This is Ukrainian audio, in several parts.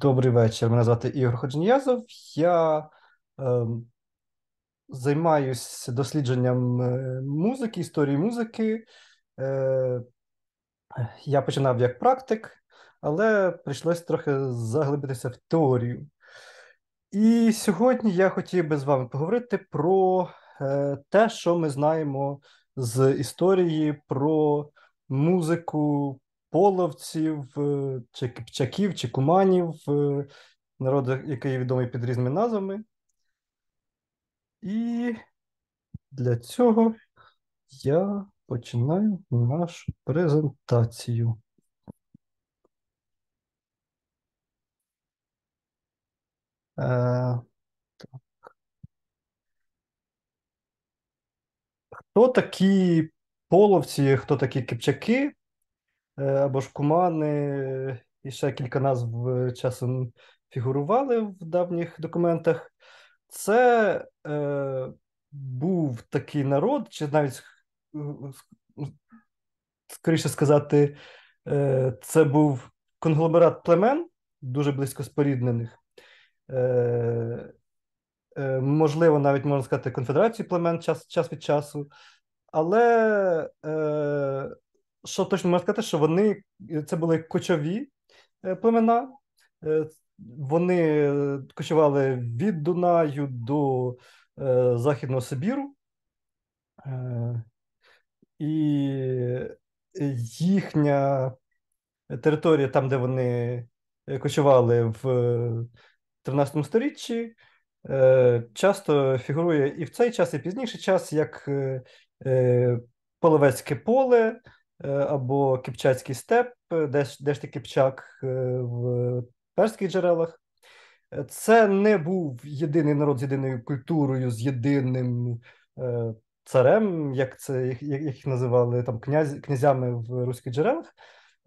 Добрий вечір. Мене звати Ігор Ходжніязов. Я е, займаюся дослідженням е, музики, історії музики. Е, Я починав як практик, але прийшлося трохи заглибитися в теорію. І сьогодні я хотів би з вами поговорити про е, те, що ми знаємо з історії про музику половців, е, чи кипчаків, чи куманів, е, народ, який відомий під різними назвами. І для цього я починаю нашу презентацію. Е, так. Хто такі половці, хто такі кипчаки? Е, або ж кумани, і ще кілька назв е, часом фігурували в давніх документах. Це е, був такий народ, чи навіть е, ну, скоріше сказати, е, це був конгломерат племен, дуже близько споріднених. Е, Можливо, навіть можна сказати, конфедерацію племен час час від часу, але що точно можна сказати, що вони е, це були кочові е, племена, е, вони кочували від Дунаю до Західного Сибіру, і їхня територія, там, де вони кочували в 13 сторіччі, часто фігурує і в цей час, і пізніший час як Половецьке поле. Е, або Кипчацький степ, де де ж ти Кипчак е, в перських джерелах. Е, це не був єдиний народ з єдиною культурою, з єдиним е, царем, як це як, їх називали там князь, князями в руських джерелах.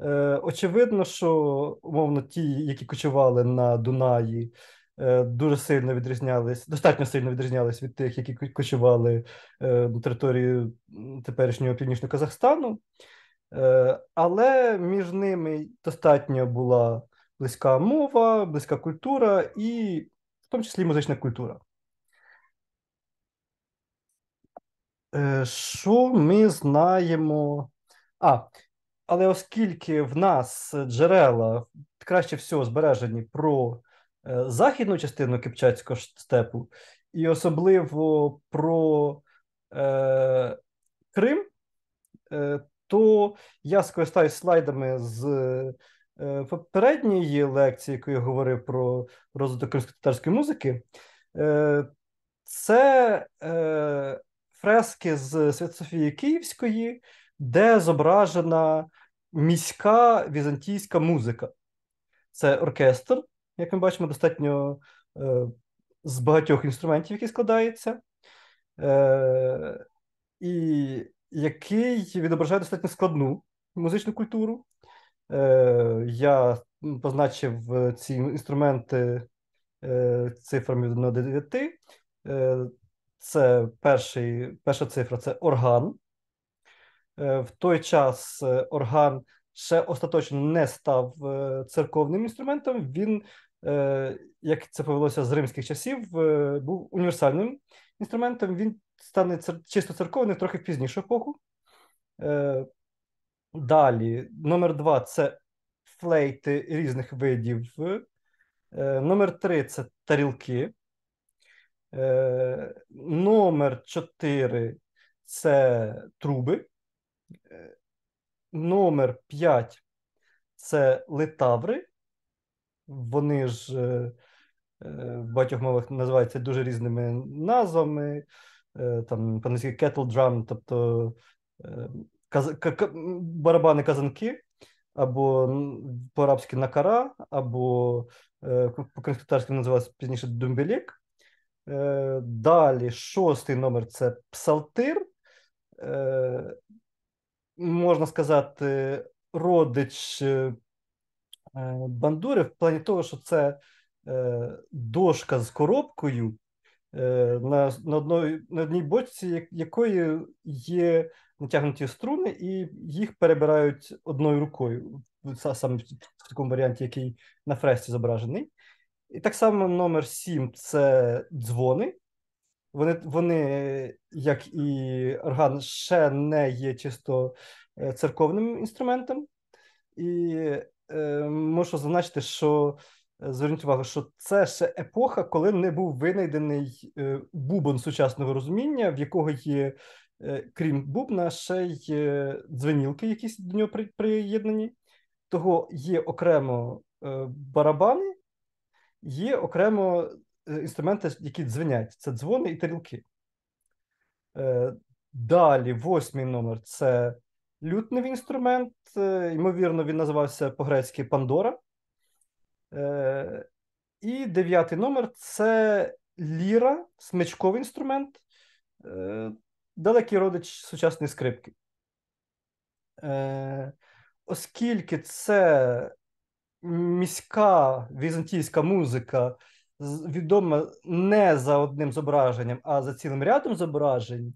Е, Очевидно, що умовно ті, які кочували на Дунаї, е, дуже сильно відрізнялись, достатньо сильно відрізнялись від тих, які кочували е, на території теперішнього північного Казахстану. Е, але між ними достатньо була близька мова, близька культура і в тому числі музична культура. Е, що ми знаємо? А, але оскільки в нас джерела краще всього збережені про е, західну частину Кипчацького степу, і особливо про е, Крим, е, то я скористаюсь слайдами з е, попередньої лекції, яку я говорив про розвиток кримсько-татарської музики. Е, це е, фрески з Свят Софії Київської, де зображена міська візантійська музика. Це оркестр, як ми бачимо, достатньо з багатьох інструментів, які складаються. І який відображає достатньо складну музичну культуру. Е, Я позначив е, ці інструменти е, цифрами від 1 до 9. Е, Це перший, перша цифра це орган. Е, в той час е, орган ще остаточно не став е, церковним інструментом. Він як це повелося з римських часів, був універсальним інструментом. Він стане цер... чисто церковний трохи пізніше епоху. Е, Далі, номер два це флейти різних видів. Е, Номер три це тарілки. Е, Номер чотири це труби. Е, номер п'ять це летаври. Вони ж е, е, в багатьох мовах називаються дуже різними назвами. Е, там по-англійськи kettle drum, тобто е, барабани казанки, або по-арабськи накара, або е, по конспітарськи називається пізніше думбелік. Далі шостий номер це псалтир. Можна сказати, родич бандури в плані того, що це дошка з коробкою, Е, на на, одної, на одній бочці, якої є натягнуті струни, і їх перебирають одною рукою, саме в такому варіанті, який на фресті зображений. І так само номер 7 це дзвони. Вони, вони, як і орган, ще не є чисто е, церковним інструментом, і е, можу зазначити, що зверніть увагу, що це ще епоха, коли не був винайдений е, бубон сучасного розуміння, в якого є, е, крім бубна, ще й е, дзвенілки, якісь до нього приєднані. Того є окремо барабани, є окремо інструменти, які дзвенять. Це дзвони і тарілки. Далі, восьмий номер це лютний інструмент. Ймовірно, він називався по-грецьки Пандора. Е, і дев'ятий номер це ліра, смичковий інструмент, е, далекий родич сучасної скрипки. Е, оскільки це міська візантійська музика відома не за одним зображенням, а за цілим рядом зображень,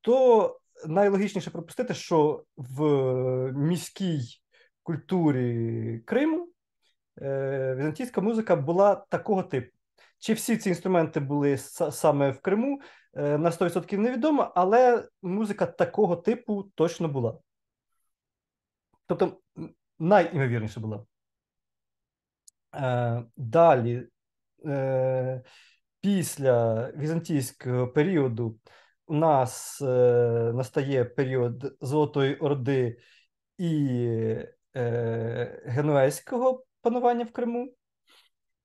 то найлогічніше пропустити, що в міській культурі Криму. Е, візантійська музика була такого типу. Чи всі ці інструменти були саме в Криму? Е, на 100% невідомо, але музика такого типу точно була. Тобто найімовірніше була. Е, далі, після візантійського періоду, у нас настає період Золотої Орди і е, Генуезького панування в Криму.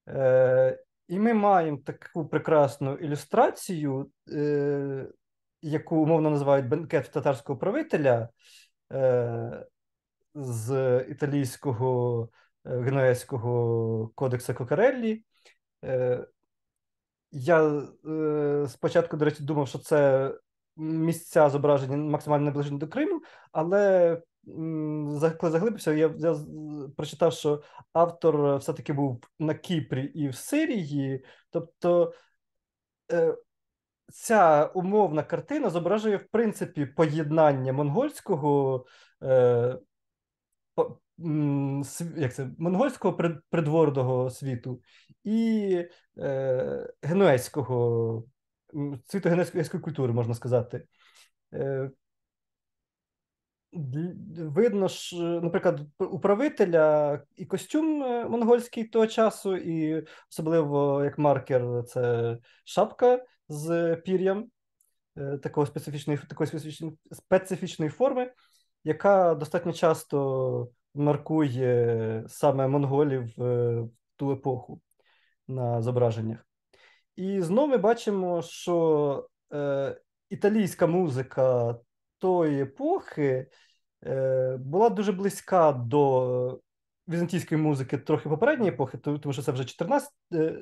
Е, І ми маємо таку прекрасну ілюстрацію, е, яку умовно називають бенкет татарського правителя е, з італійського е, генуезького кодекса Кокареллі. Е, я е, спочатку, до речі, думав, що це місця зображені максимально наближені до Криму, але заглибився, я я прочитав, що автор е, все-таки був на Кіпрі і в Сирії. Тобто е, ця умовна картина зображує, в принципі, поєднання монгольського е, по, як це, монгольського придворного світу і е, генуезького світу генуезької культури, можна сказати. Е, видно ж, наприклад, управителя і костюм е, монгольський того часу, і особливо як маркер, це шапка з пір'ям е, такого специфічної такої специфічної форми, яка достатньо часто маркує саме монголів е, в ту епоху на зображеннях. І знову ми бачимо, що е, італійська музика тої епохи е, була дуже близька до візантійської музики трохи попередньої епохи, тому що це вже 14 е,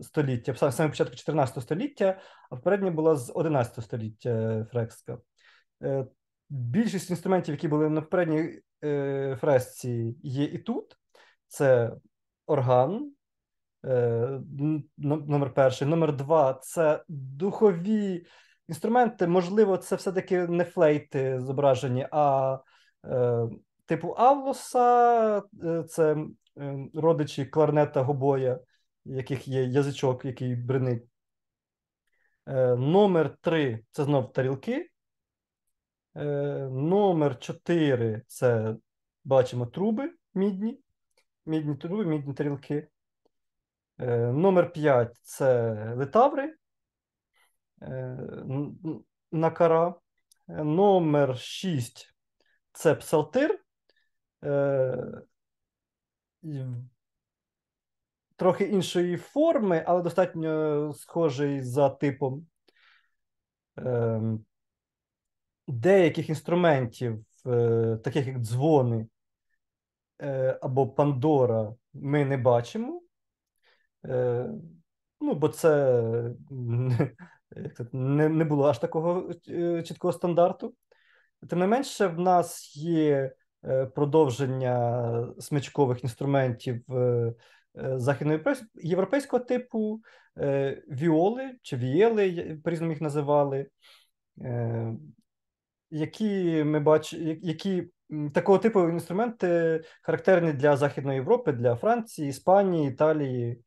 століття, саме початку 14 століття, а попередня була з 11 століття е, фреска. Більшість інструментів, які були на попередній фресці, є і тут. Це орган, номер перший. Номер два це духові інструменти, можливо, це все-таки не флейти зображені, а е, типу Авлуса, е, це е, родичі кларнета Гобоя, яких є язичок, який бринить. Е, Номер 3 це знов тарілки. Е, Номер 4 це бачимо труби мідні. Мідні труби, мідні тарілки. Е, Номер 5 це летаври. Е, на кара е, Номер 6 це псалтир. Е, трохи іншої форми, але достатньо схожий за типом деяких інструментів, таких як дзвони або Пандора, ми не бачимо. Ну, бо це Е, не не було аж такого е, чіткого стандарту. Тим не менше, в нас є е, продовження смичкових інструментів західноєвропейського типу, віоли чи вієли, по різному їх називали, які ми бач... які такого типу інструменти характерні для Західної Європи, для Франції, Іспанії, Італії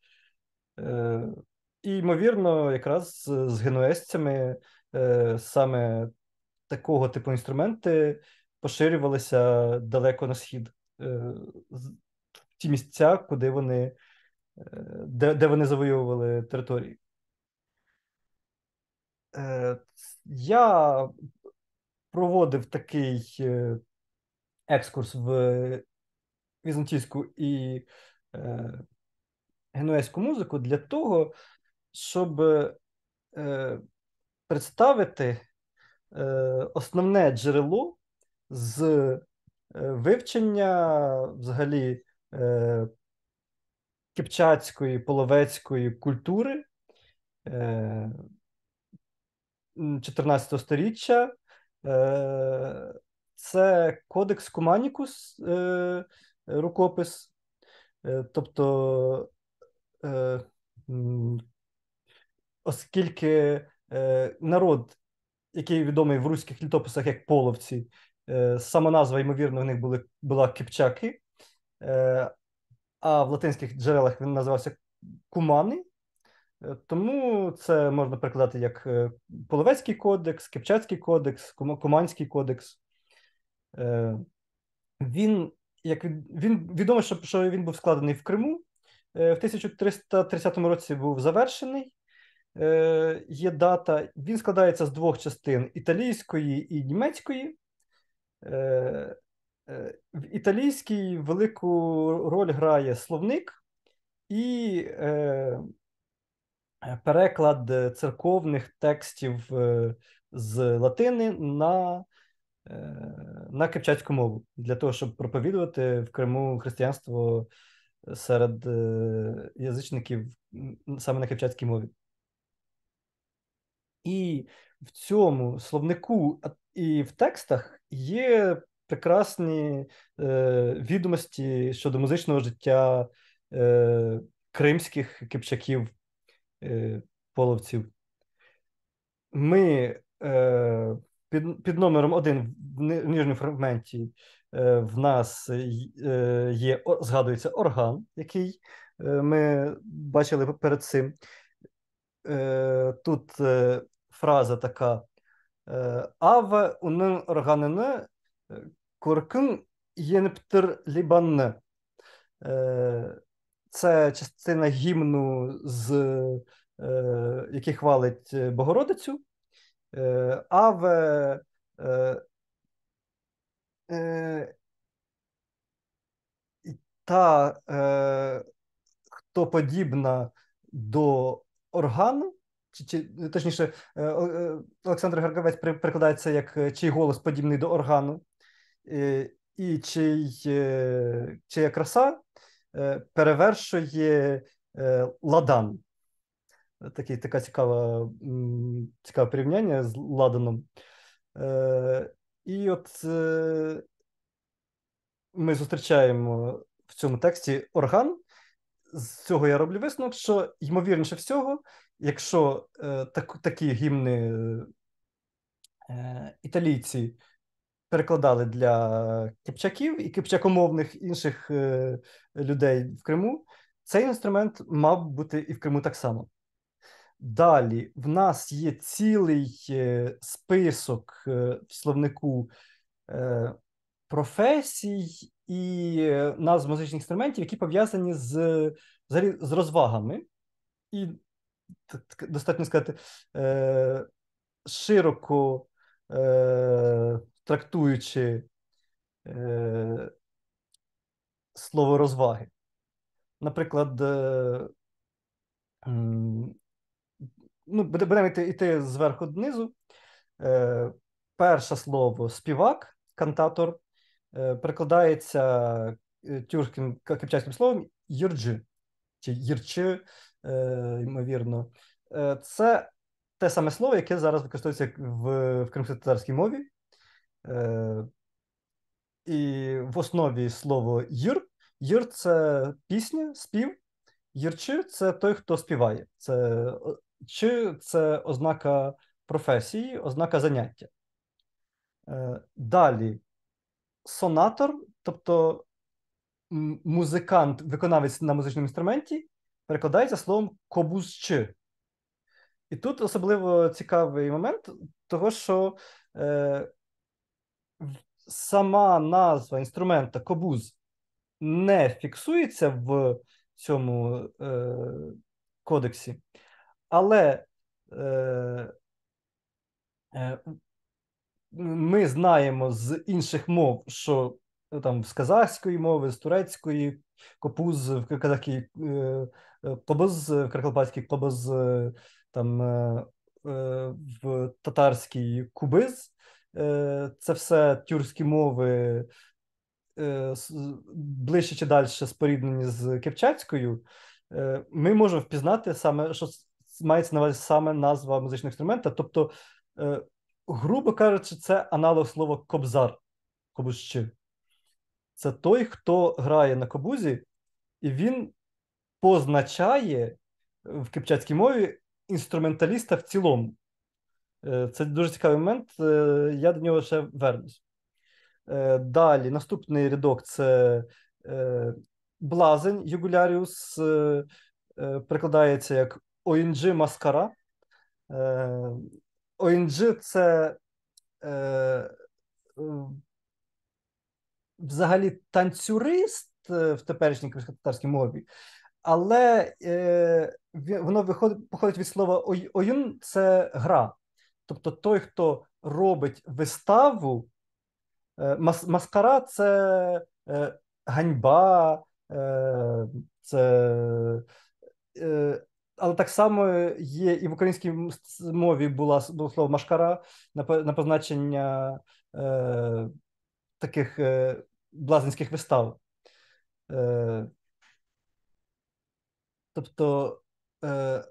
і, ймовірно, якраз з генуесцями е, саме такого типу інструменти поширювалися далеко на схід е, в ті місця, куди вони, е, де, де вони завоювали території. Я проводив такий екскурс в візантійську і генуезьку музику для того, щоб е, представити е, основне джерело з е, вивчення взагалі е, кипчацької, половецької культури е, 14 століття. Е, це Кодекс Куманікус, е, рукопис, е, тобто. Е, оскільки е, народ, який відомий в руських літописах як половці, е, сама назва, ймовірно, в них були була кипчаки, е, а в латинських джерелах він називався кумани. Тому це можна перекладати як Половецький кодекс, Кипчацький кодекс, Куманський кодекс. Він як він відомо, що що він був складений в Криму. В 1330 році був завершений, Е, є дата. Він складається з двох частин: італійської і німецької. Е, е, в італійській велику роль грає словник і переклад церковних текстів з латини на е, на кипчацьку мову для того, щоб проповідувати в Криму християнство серед язичників саме на кипчацькій мові. І в цьому словнику і в текстах є прекрасні е, відомості щодо музичного життя е, кримських кипчаків е, половців. Ми е, під під номером один в нижньому фрагменті е, в нас е, є, згадується орган, який е, ми бачили перед цим. Е, тут е, фраза така: «Е, Аве уның ырганыны е, куркың єнептер лібанны. Е, це частина гімну, з який хвалить Богородицю. Аве та хто подібна до органу, чи, чи точніше, е, е, Олександр Гаргавець прикладається, як е, чий голос подібний до органу, і чий, чия краса перевершує ладан. Такий, така цікава, цікаве порівняння з ладаном. І от ми зустрічаємо в цьому тексті орган. З цього я роблю висновок, що ймовірніше всього якщо е, так, такі гімни е, італійці перекладали для кипчаків і кипчакомовних інших е, людей в Криму, цей інструмент мав бути і в Криму так само. Далі в нас є цілий список в словнику професій і назв музичних інструментів, які пов'язані з з розвагами, і достатньо сказати, е, широко е, трактуючи е, слово розваги. Наприклад, ну, будемо йти, йти зверху донизу. перше слово співак, кантатор, е, перекладається тюркським кипчатським словом юрджи чи юрчи. Е, ймовірно, е, це те саме слово, яке зараз використовується в в кримськотатарській мові, е, і в основі слово юр. Юр це пісня, спів, юрчи це той, хто співає. Це Чи це ознака професії, ознака заняття. Далі сонатор, тобто музикант, виконавець на музичному інструменті, перекладається словом кобузчи. І тут особливо цікавий момент, того, що е, сама назва інструмента кобуз не фіксується в цьому е, кодексі, але е, е, ми знаємо з інших мов, що е, там з казахської мови, з турецької, Копуз в казахській е, е, кобуз, в каркалпатській кобуз, е, там в татарській кубиз. Це все тюркські мови ближче чи далі споріднені з кипчацькою. Ми можемо впізнати саме, що мається на увазі саме назва музичного інструмента. Тобто, грубо кажучи, це аналог слова кобзар, кобузчи це той, хто грає на кабузі, і він позначає е, в кипчатській мові інструменталіста в цілому. Е, це дуже цікавий момент, е, я до нього ще вернусь. Далі, наступний рядок це блазень югуляріус, перекладається як ONG маскара. ONG – це взагалі танцюрист е, в теперішній кримсько-татарській мові, але е, воно виходить, походить від слова оюн це гра. Тобто той, хто робить виставу, е, мас, маскара це е, ганьба, е, це. Е, але так само є і в українській мові була було слово машкара на на позначення е, таких е, блазенських вистав. Е, Тобто е,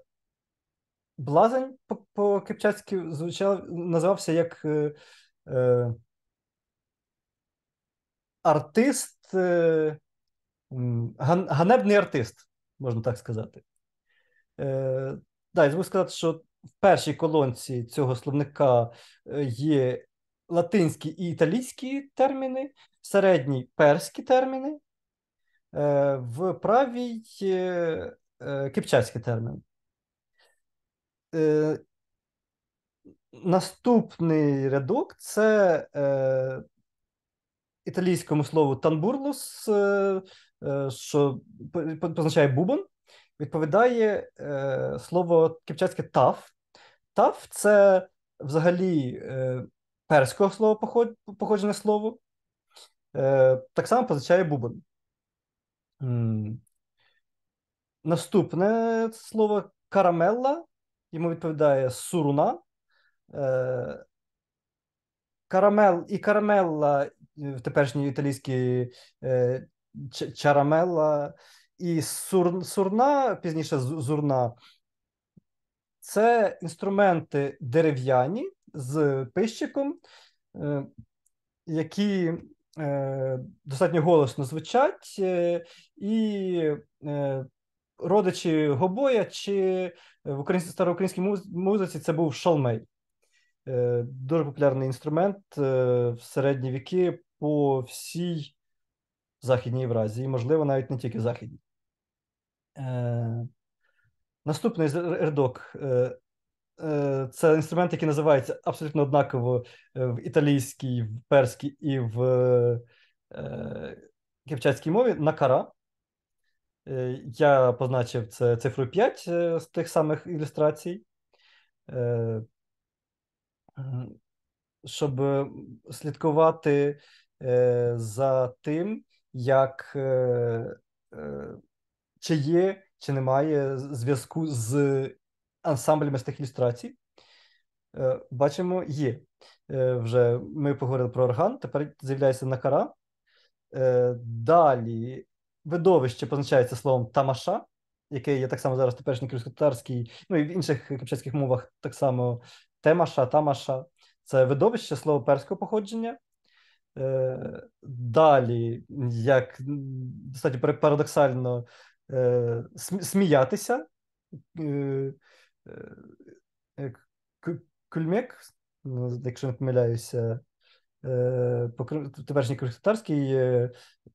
блазень по, по Кипчацьки звучав, називався як е, е артист, е, ган, ганебний артист, можна так сказати. Е, да, я забув сказати, що в першій колонці цього словника е, є латинські і італійські терміни, середній перські терміни, е, в правій е, е, кипчацькі терміни. Наступний рядок це е, італійському слову танбурлус, е, що позначає бубон, відповідає е, слово кипчацьке таф. Таф це взагалі перського слова поход... походжене слово, е, так само позначає бубон. Mm. Наступне слово карамелла, йому відповідає суруна. Е, Карамел і карамелла е, в теперішній італійській е, чарамелла і сур, сурна, пізніше зурна. Це інструменти дерев'яні, з пищиком, е, які е, достатньо голосно звучать, е, і родичі Гобоя чи в українській староукраїнській музиці це був шалмей, дуже популярний інструмент в середні віки по всій Західній Євразії, можливо, навіть не тільки Західній. Наступний рядок Е, це інструмент, який називається абсолютно однаково е, в італійській, в перській і в е, кипчатській мові накара. Я позначив це цифру 5 з тих самих ілюстрацій. Щоб слідкувати за тим, як чи є, чи немає зв'язку з ансамбль тих ілюстрацій. Е, бачимо, є. Е, вже ми поговорили про орган, тепер з'являється накара. Е, далі видовище позначається словом тамаша, яке є так само зараз теперішній кримськотарській, ну і в інших кипчатських мовах так само темаша, тамаша. Це видовище слово перського походження. Далі, як достатньо парадоксально сміятися. Е, е, кульмек, ну, якщо не помиляюся, е, теперішній кримськотарський,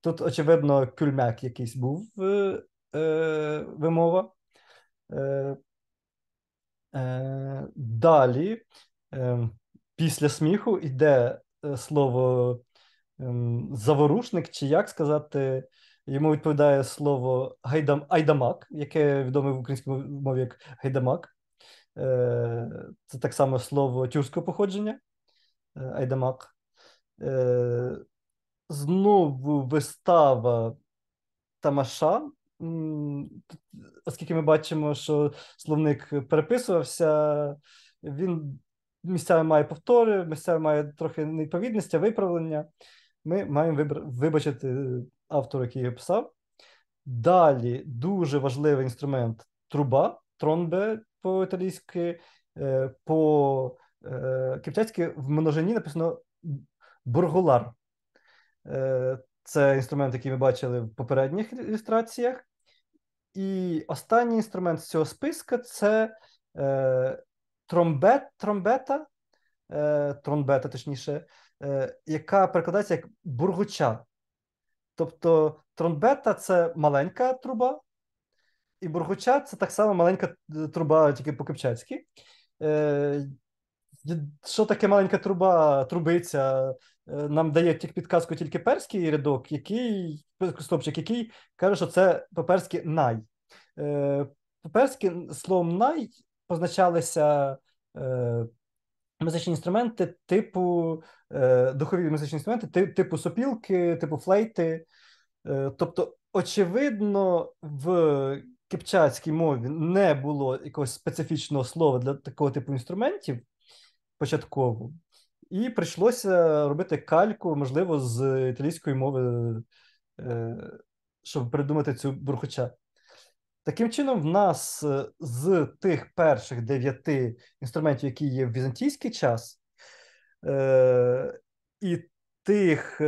тут, очевидно, кульмяк якийсь був вимова. Далі, після сміху, йде слово ем, заворушник, чи як сказати, йому відповідає слово гайдам, айдамак, яке відоме в українській мові як гайдамак. Е, це так само слово тюркського походження, е, айдамак. Е, знову вистава Тамаша, оскільки ми бачимо, що словник переписувався, він місцями має повтори, місцями має трохи невідповідності, виправлення. Ми маємо вибр... вибачити автора, який його писав. Далі дуже важливий інструмент труба, тронбе по-італійськи, по кіпчацьки е, е, в множині написано бургулар. Е, це інструмент, який ми бачили в попередніх ілюстраціях. І останній інструмент з цього списка це е, тромбет, тромбета, е, тромбета, точніше, е, яка перекладається як бургуча. Тобто тромбета це маленька труба, і бургуча це так само маленька е, труба, тільки по-кипчацьки. Е, Що таке маленька труба, трубиця? Е, нам дає тільки підказку тільки перський рядок, який стопчик, який каже, що це по-перськи най. Е, по-перськи словом най позначалися е, музичні інструменти типу е, духові музичні інструменти, ти, типу сопілки, типу флейти. Е, тобто, очевидно, в кипчацькій мові не було якогось специфічного слова для такого типу інструментів початково, і прийшлося робити кальку, можливо, з італійської мови, е, щоб придумати цю бурхуча. Таким чином, в нас е, з тих перших дев'яти інструментів, які є в візантійський час, е, і тих,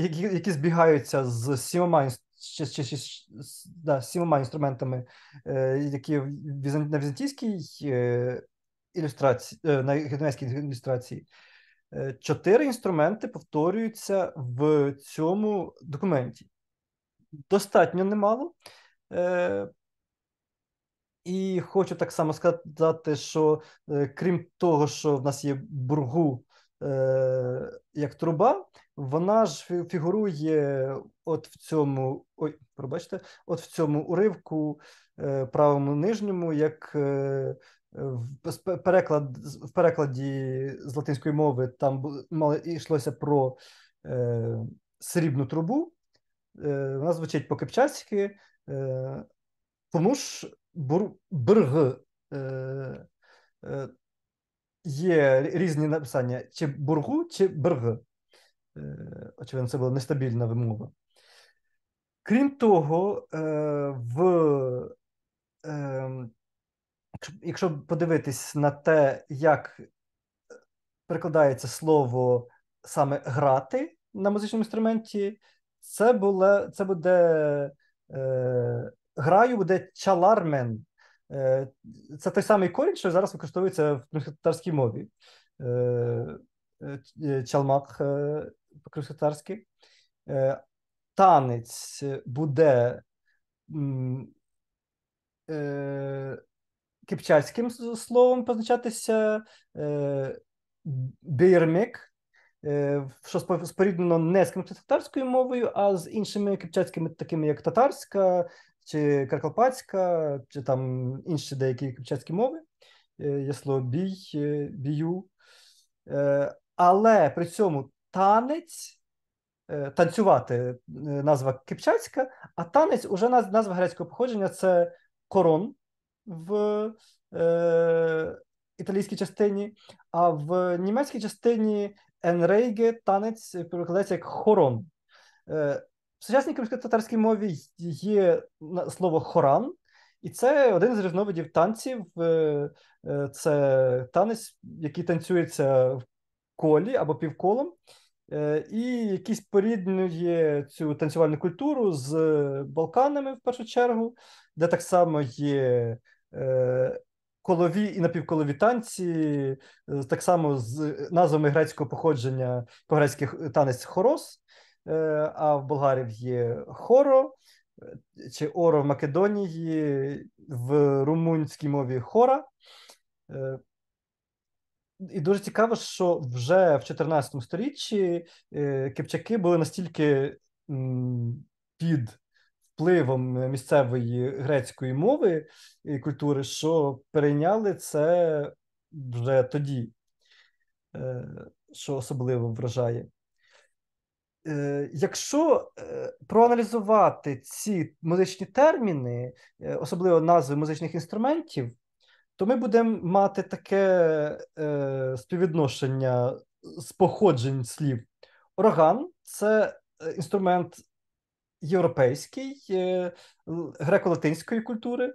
які, які збігаються з сімома ще, ще, ще да, сімома інструментами, е, які на візантійській е, е, ілюстрації, на генецькій ілюстрації. Чотири інструменти повторюються в цьому документі. Достатньо немало. І хочу так само сказати, що крім того, що в нас є бургу Е, як труба, вона ж фігурує от в цьому ой, пробачте, от в цьому уривку е, правому нижньому, як е, в переклад в перекладі з латинської мови там мало йшлося про е, срібну трубу. Е, Вона звучить по кипчацьки е, тому ж бург. Е, е, є різні написання: чи бургу, чи берг. Е, очевидно, це була нестабільна вимова. Крім того, е, в е, якщо подивитись на те, як перекладається слово саме грати на музичному інструменті, це було, це буде е, граю буде чалармен. Е, це той самий корінь, що зараз використовується в кримськотарській мові. Е, е, чалмак кримськотарський. Танець буде кипчацьким словом позначатися бірмік, що споріднено не з кримськотарською мовою, а з іншими кипчацькими, такими як татарська, чи Карпатська, чи там інші деякі кипчацькі мови, яслобій, е, е, бію. Е, але при цьому танець, танцювати назва кипчацька, а танець уже назва грецького походження це корон в е, італійській частині, а в німецькій частині енрейге танець перекладається як хорон. В сучасній кримсько-татарській мові є слово хоран, і це один з різновидів танців. Е, е, це танець, який танцюється в колі або півколом, е, і який споріднює цю танцювальну культуру з Балканами в першу чергу, де так само є. Колові і напівколові танці, так само з назвами грецького походження по грецьких танець хорос, Е, а в болгарів є хоро, е, чи оро в Македонії, в румунській мові хора. Е, і дуже цікаво, що вже в 14 сторіччі кипчаки були настільки під впливом місцевої грецької мови і культури, що перейняли це вже тоді, що особливо вражає. Е, якщо е, проаналізувати ці музичні терміни, е, особливо назви музичних інструментів, то ми будемо мати таке співвідношення з походжень слів. Орган це інструмент європейський, греко-латинської культури,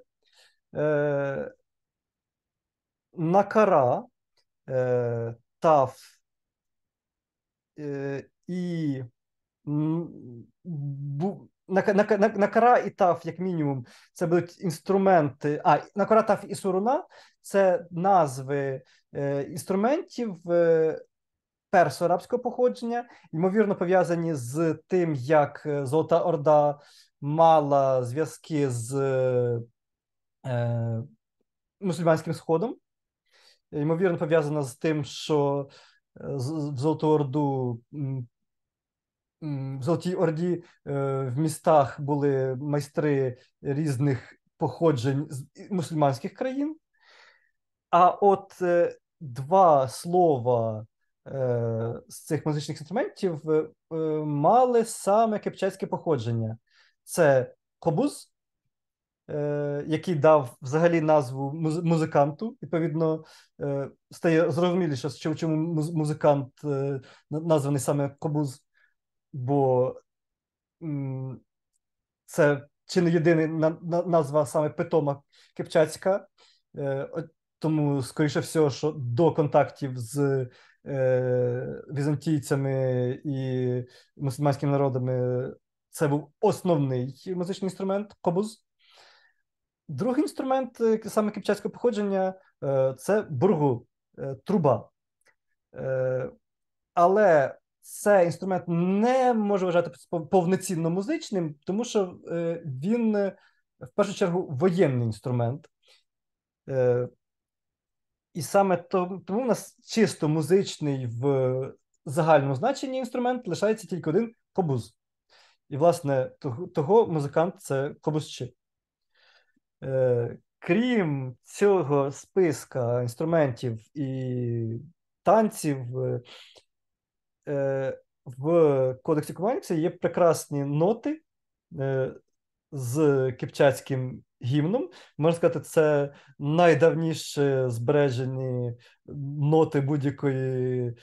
накара, таф. І на, на, на, на кара і таф, як мінімум, це будуть інструменти. А на кара таф і суруна це назви е, інструментів е, персо-арабського походження, ймовірно, пов'язані з тим, як е, Золота Орда мала зв'язки з е, мусульманським сходом. Ймовірно, пов'язана з тим, що е, в Золоту Орду в Золотій Орді е, в містах були майстри різних походжень з мусульманських країн. А от е, два слова е, з цих музичних інструментів мали саме кипчацьке походження: це кобуз, який дав взагалі назву музиканту. Відповідно, стає зрозуміліше, чому музикант названий саме кобуз бо це чи не єдина назва саме питома Кипчацька, е, тому, скоріше всього, що до контактів з е, візантійцями і мусульманськими народами це був основний музичний інструмент кобуз. Другий інструмент е, саме кипчацького походження це бургу, труба. Але це інструмент не може вважати повноцінно музичним, тому що е, він е, в першу чергу воєнний інструмент. Е, і саме тому у нас чисто музичний в загальному значенні інструмент лишається тільки один кобуз. І, власне, того, музикант це кобузчи. Крім цього списка інструментів і танців, Е, в Кодексі Кумарікса є прекрасні ноти е, з кипчацьким гімном. Можна сказати, це найдавніше збережені ноти будь-якої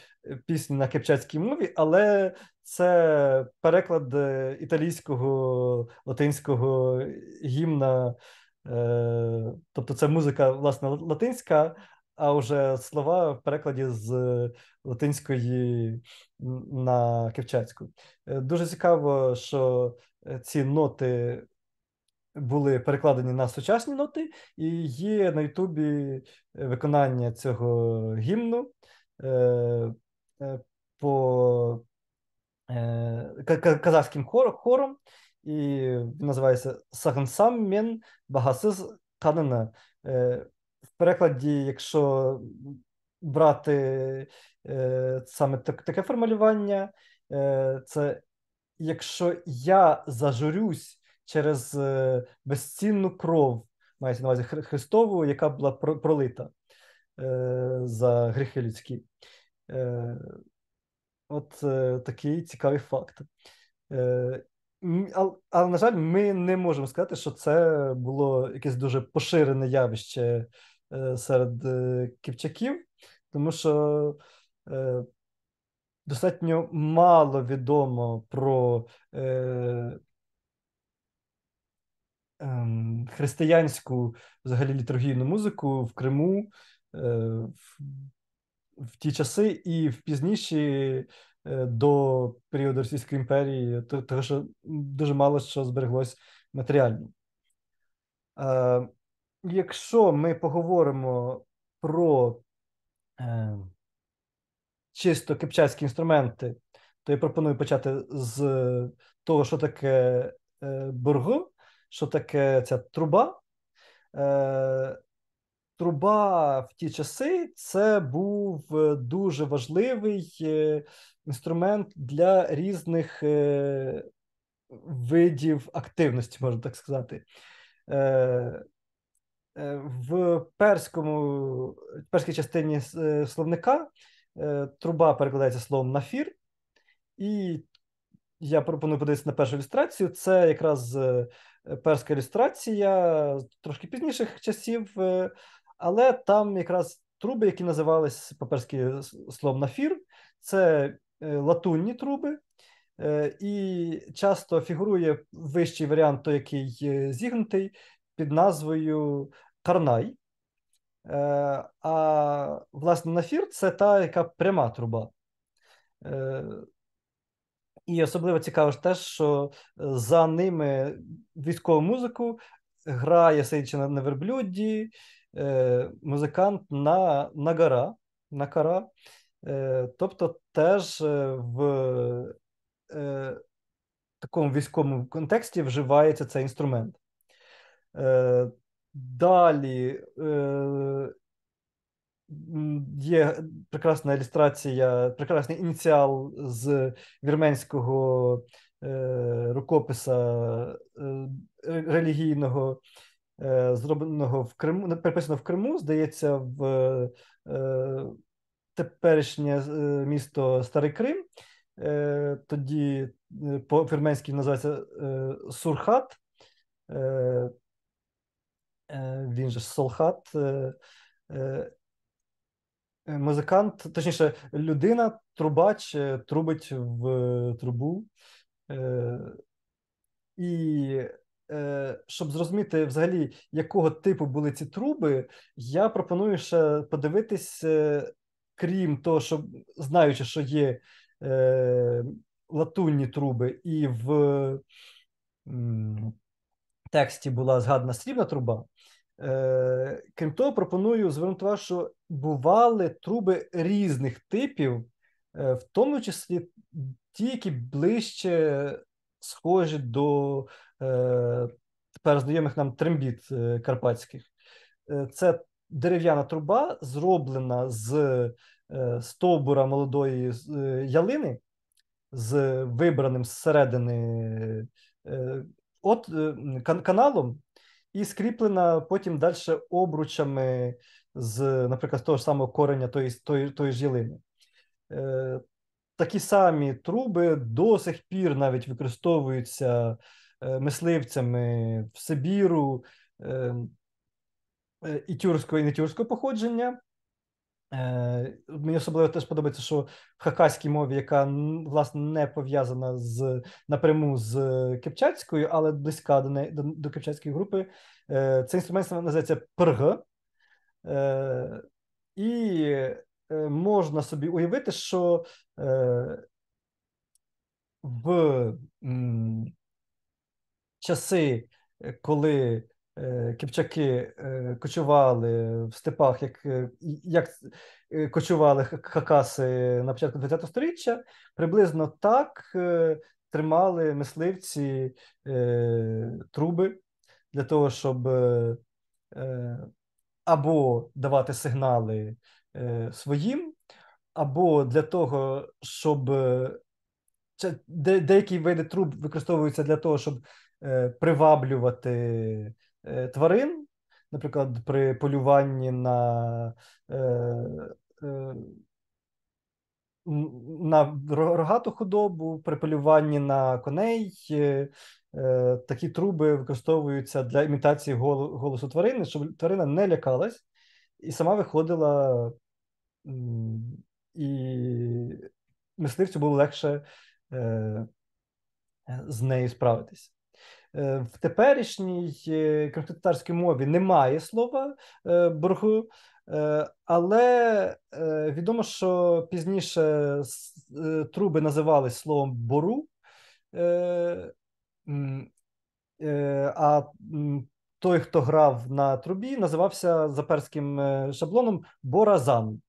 пісні на кипчацькій мові, але це переклад е, італійського латинського гімна. Тобто це музика власне латинська, а вже слова в перекладі з е, латинської на кивчацьку. Е, дуже цікаво, що е, ці ноти були перекладені на сучасні ноти, і є на Ютубі виконання цього гімну по казахським хором, і він називається Сагансам Мен Багасис Канана перекладі, якщо брати е, саме так, таке формулювання, е, це якщо я зажурюсь через е, безцінну кров, мається на увазі Христову, яка була пролита е, за гріхи людські. Е, от е, такий цікавий факт. Але, але, на жаль, ми не можемо сказати, що це було якесь дуже поширене явище Е, серед е, Кіпчаків, тому що е, достатньо мало відомо про ем, християнську взагалі літургійну музику в Криму в, ті часи і в пізніші. До періоду Російської імперії, тому що дуже мало що збереглось матеріально якщо ми поговоримо про е, чисто кипчацькі інструменти, то я пропоную почати з того, що таке е, бургу, що таке ця труба. Е, Труба в ті часи це був дуже важливий е, інструмент для різних е, видів активності, можна так сказати. Е, Е, в перському, перській частині е, словника е, труба перекладається словом нафір, і я пропоную подивитися на першу ілюстрацію. Це якраз перська ілюстрація трошки пізніших часів, але там якраз труби, які називались по-перськи словом нафір, це латунні труби. І часто фігурує вищий варіант, той, який зігнутий, під назвою Карнай. Е, а власне нафір це та, яка пряма труба. Е, і особливо цікаво ж те, що е, за ними військову музику грає сидячи на верблюді, музикант на нагара, на кара. Тобто теж в такому військовому контексті вживається цей інструмент. Е, далі е, є прекрасна ілюстрація, прекрасний ініціал з вірменського е, рукописа релігійного, зробленого в Криму, переписано в Криму, здається, в теперішнє місто Старий Крим. Тоді по вірменськи називається Сурхат. Е, він же Солхат, е, е, музикант, точніше, людина, трубач трубить в трубу. І щоб зрозуміти взагалі, якого типу були ці труби, я пропоную ще подивитись, крім того, що знаючи, що є латунні труби і в тексті була згадана срібна труба. Е, Крім того, пропоную звернути увагу, що бували труби різних типів, е, в тому числі ті, які ближче схожі до е, тепер знайомих нам трембіт е, карпатських. Е, це дерев'яна труба, зроблена з стовбура молодої ялини, з вибраним зсередини от е, каналом і скріплена потім далі обручами з, наприклад, того ж самого кореня тої тої, тої ж ялини. Е, Такі самі труби до сих пір навіть використовуються е, мисливцями в Сибіру ем, е, і тюркського і не тюркського походження. Е, мені особливо теж подобається, що в хакаській мові, яка власне не пов'язана з напряму з кипчацькою, але близька до неї до, до кипчацької групи, е, цей інструмент називається ПРГ, е, і можна собі уявити, що в часи, коли Е, кипчаки е, кочували в степах, як е, як кочували хакаси на початку ХХ століття, приблизно так тримали мисливці труби для того, щоб або давати сигнали своїм, або для того, щоб деякі види труб використовуються для того, щоб приваблювати Е, тварин, наприклад, при полюванні на е, е, на рогату худобу, при полюванні на коней такі труби використовуються для імітації голосу тварини, щоб тварина не лякалась і сама виходила, і мисливцю було легше з нею справитись. Е, в теперішній е, кримськотатарській мові немає слова е, боргу, але відомо, що пізніше труби називалися словом бору, а той, хто грав на трубі, називався заперським шаблоном Боразан.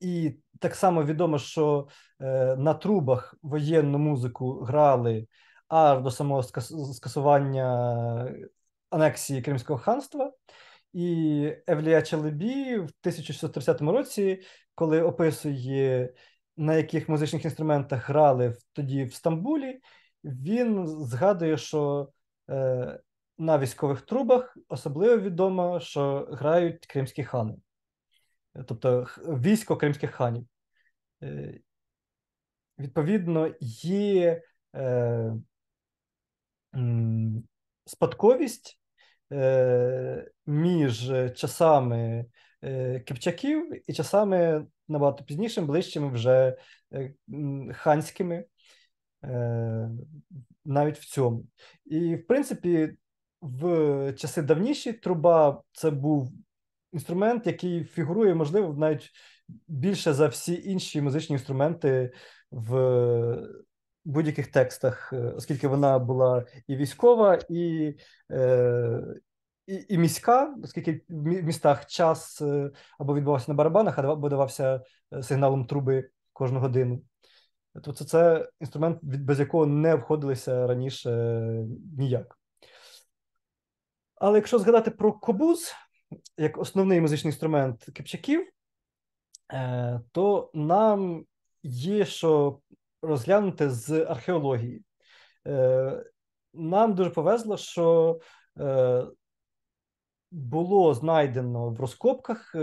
І так само відомо, що е, на трубах воєнну музику грали аж до самого скасування анексії Кримського ханства. І Евлія Челебі в 1630 році, коли описує, на яких музичних інструментах грали тоді в Стамбулі, він згадує, що е, на військових трубах особливо відомо, що грають кримські хани тобто військо кримських ханів. Е, відповідно, є е, спадковість е, між часами е, Кипчаків і часами набагато пізнішим, ближчими вже е, ханськими, е, навіть в цьому. І, в принципі, в часи давніші труба це був інструмент, який фігурує, можливо, навіть більше за всі інші музичні інструменти в будь-яких текстах, е, оскільки вона була і військова, і е, і, і міська, оскільки в містах час е, або відбувався на барабанах, або давався сигналом труби кожну годину. Тобто це інструмент, без якого не входилися раніше ніяк. Але якщо згадати про кобуз, як основний музичний інструмент Кипчаків, е, то нам є що розглянути з археології. Е, нам дуже повезло, що е, було знайдено в розкопках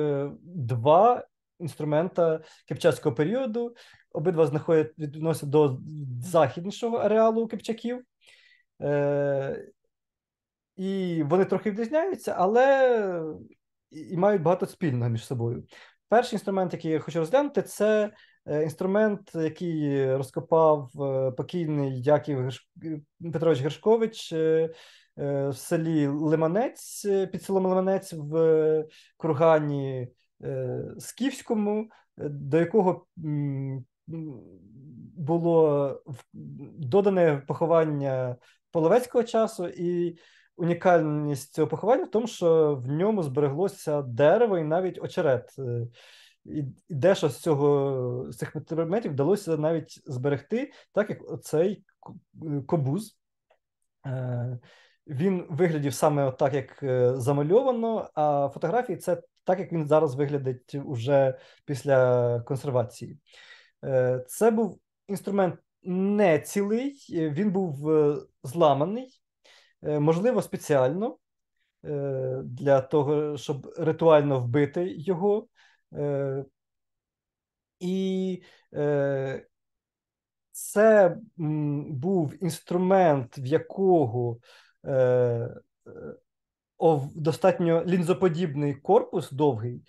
два інструмента кипчацького періоду. Обидва знаходять відносять до західнішого ареалу кипчаків і вони трохи відрізняються, але і мають багато спільного між собою. Перший інструмент, який я хочу розглянути, це е, інструмент, який розкопав е, покійний Яків Петрович Гершкович е, в селі Лиманець під селом Лиманець в Кургані Скіфському, до якого було додане поховання половецького часу. і унікальність цього поховання в тому, що в ньому збереглося дерево і навіть очерет. Е, і дещо з цього з цих предметів вдалося навіть зберегти, так як цей е, кобуз. Е, він виглядів саме так, як замальовано, а фотографії це так, як він зараз виглядить уже після консервації. Це був інструмент не цілий, він був зламаний, Е, можливо, спеціально е, для того, щоб ритуально вбити його. Е, і це був інструмент, в якого достатньо лінзоподібний корпус, довгий,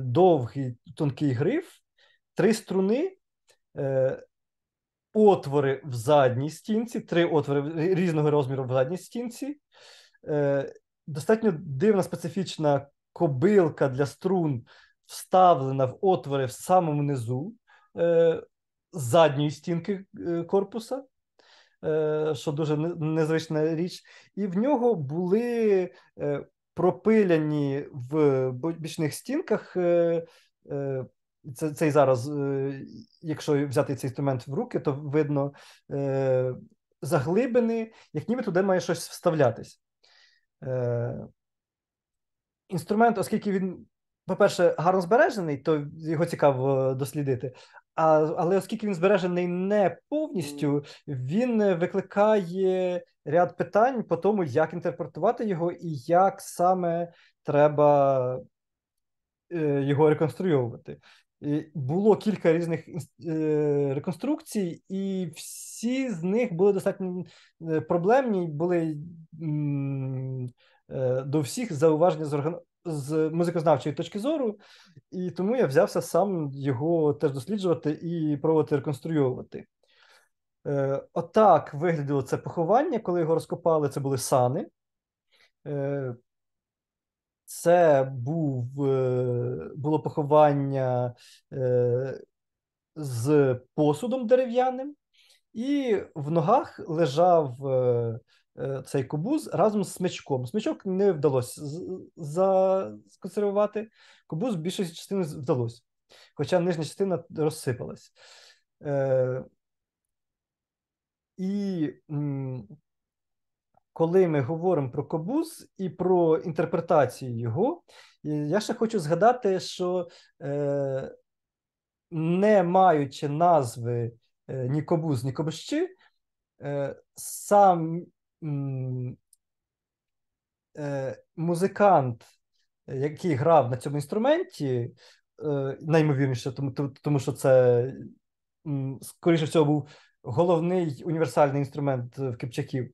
довгий тонкий гриф, три струни отвори в задній стінці, три отвори різного розміру в задній стінці. Е, Достатньо дивна специфічна кобилка для струн вставлена в отвори в самому низу е, задньої стінки е, корпуса. Е, що дуже незвична річ, і в нього були е, пропиляні в бічних стінках це, цей зараз, е, якщо взяти цей інструмент в руки, то видно е, заглибини, як ніби туди має щось вставлятись. Е, Інструмент, оскільки він, по-перше, гарно збережений, то його цікаво дослідити. А, Але оскільки він збережений не повністю, він викликає ряд питань по тому, як інтерпретувати його і як саме треба е, його реконструювати. Е, було кілька різних е, реконструкцій, і всі з них були достатньо е, проблемні. Були до всіх зауваження з орган... з музикознавчої точки зору, і тому я взявся сам його теж досліджувати і пробувати реконструювати. Отак виглядало це поховання, коли його розкопали, це були сани. Це був, е, було поховання е, з посудом дерев'яним, і в ногах лежав е, цей кобуз разом з смичком. Смичок не вдалося законсервувати, кобуз більшості частини вдалося, хоча нижня частина розсипалась. І коли ми говоримо про кобуз і про інтерпретацію його, я ще хочу згадати, що е, не маючи назви е, ні кобуз, ні кобущі, е, сам е, музикант, який грав на цьому інструменті, е, наймовірніше, тому, тому що це, скоріше всього, був головний універсальний інструмент в Кипчаків.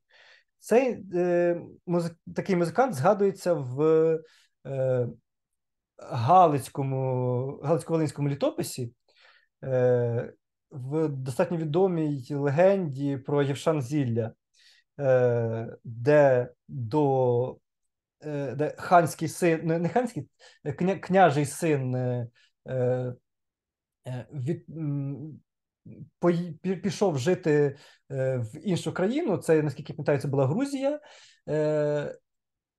Цей е, музик, такий музикант згадується в е, Галицькому, Галицько-Волинському літописі, е, в достатньо відомій легенді про Євшан Зілля, е, де до е, де ханський син, ну, не ханський, кня, княжий син. Е, е від, пішов жити е, в іншу країну. Це наскільки пам'ятаю, це була Грузія. Е,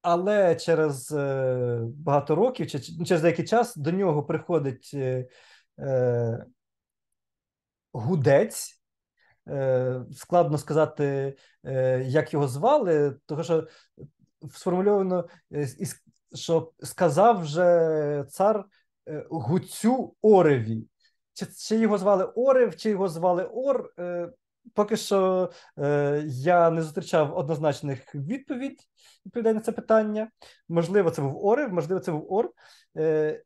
але через е, багато років, чи ну, через деякий час до нього приходить гудець. Складно сказати, як його звали, тому що сформульовано, що сказав вже цар гуцю Ореві. Чи чи його звали Орев, чи його звали Ор? Е, Поки що е, я не зустрічав однозначних відповідей на це питання. Можливо, це був Орев, можливо, це був Ор. Е,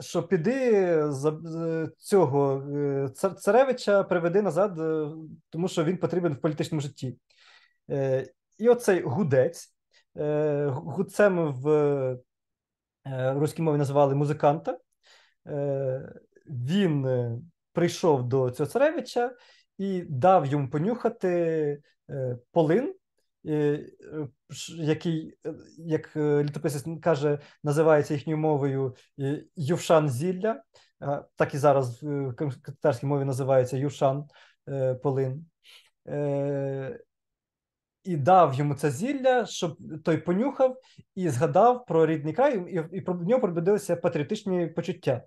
що піди за е, цього е, царевича приведи назад, е, тому що він потрібен в політичному житті. І оцей гудець гудцем в руській мові називали музиканта він е, прийшов до Цьоцаревича і дав йому понюхати е, полин, е, який, як літописець каже, називається їхньою мовою ювшан зілля, так і зараз в катарській мові називається ювшан полин. І дав йому це зілля, щоб той понюхав і згадав про рідний край, і і про нього пробудилися патріотичні почуття.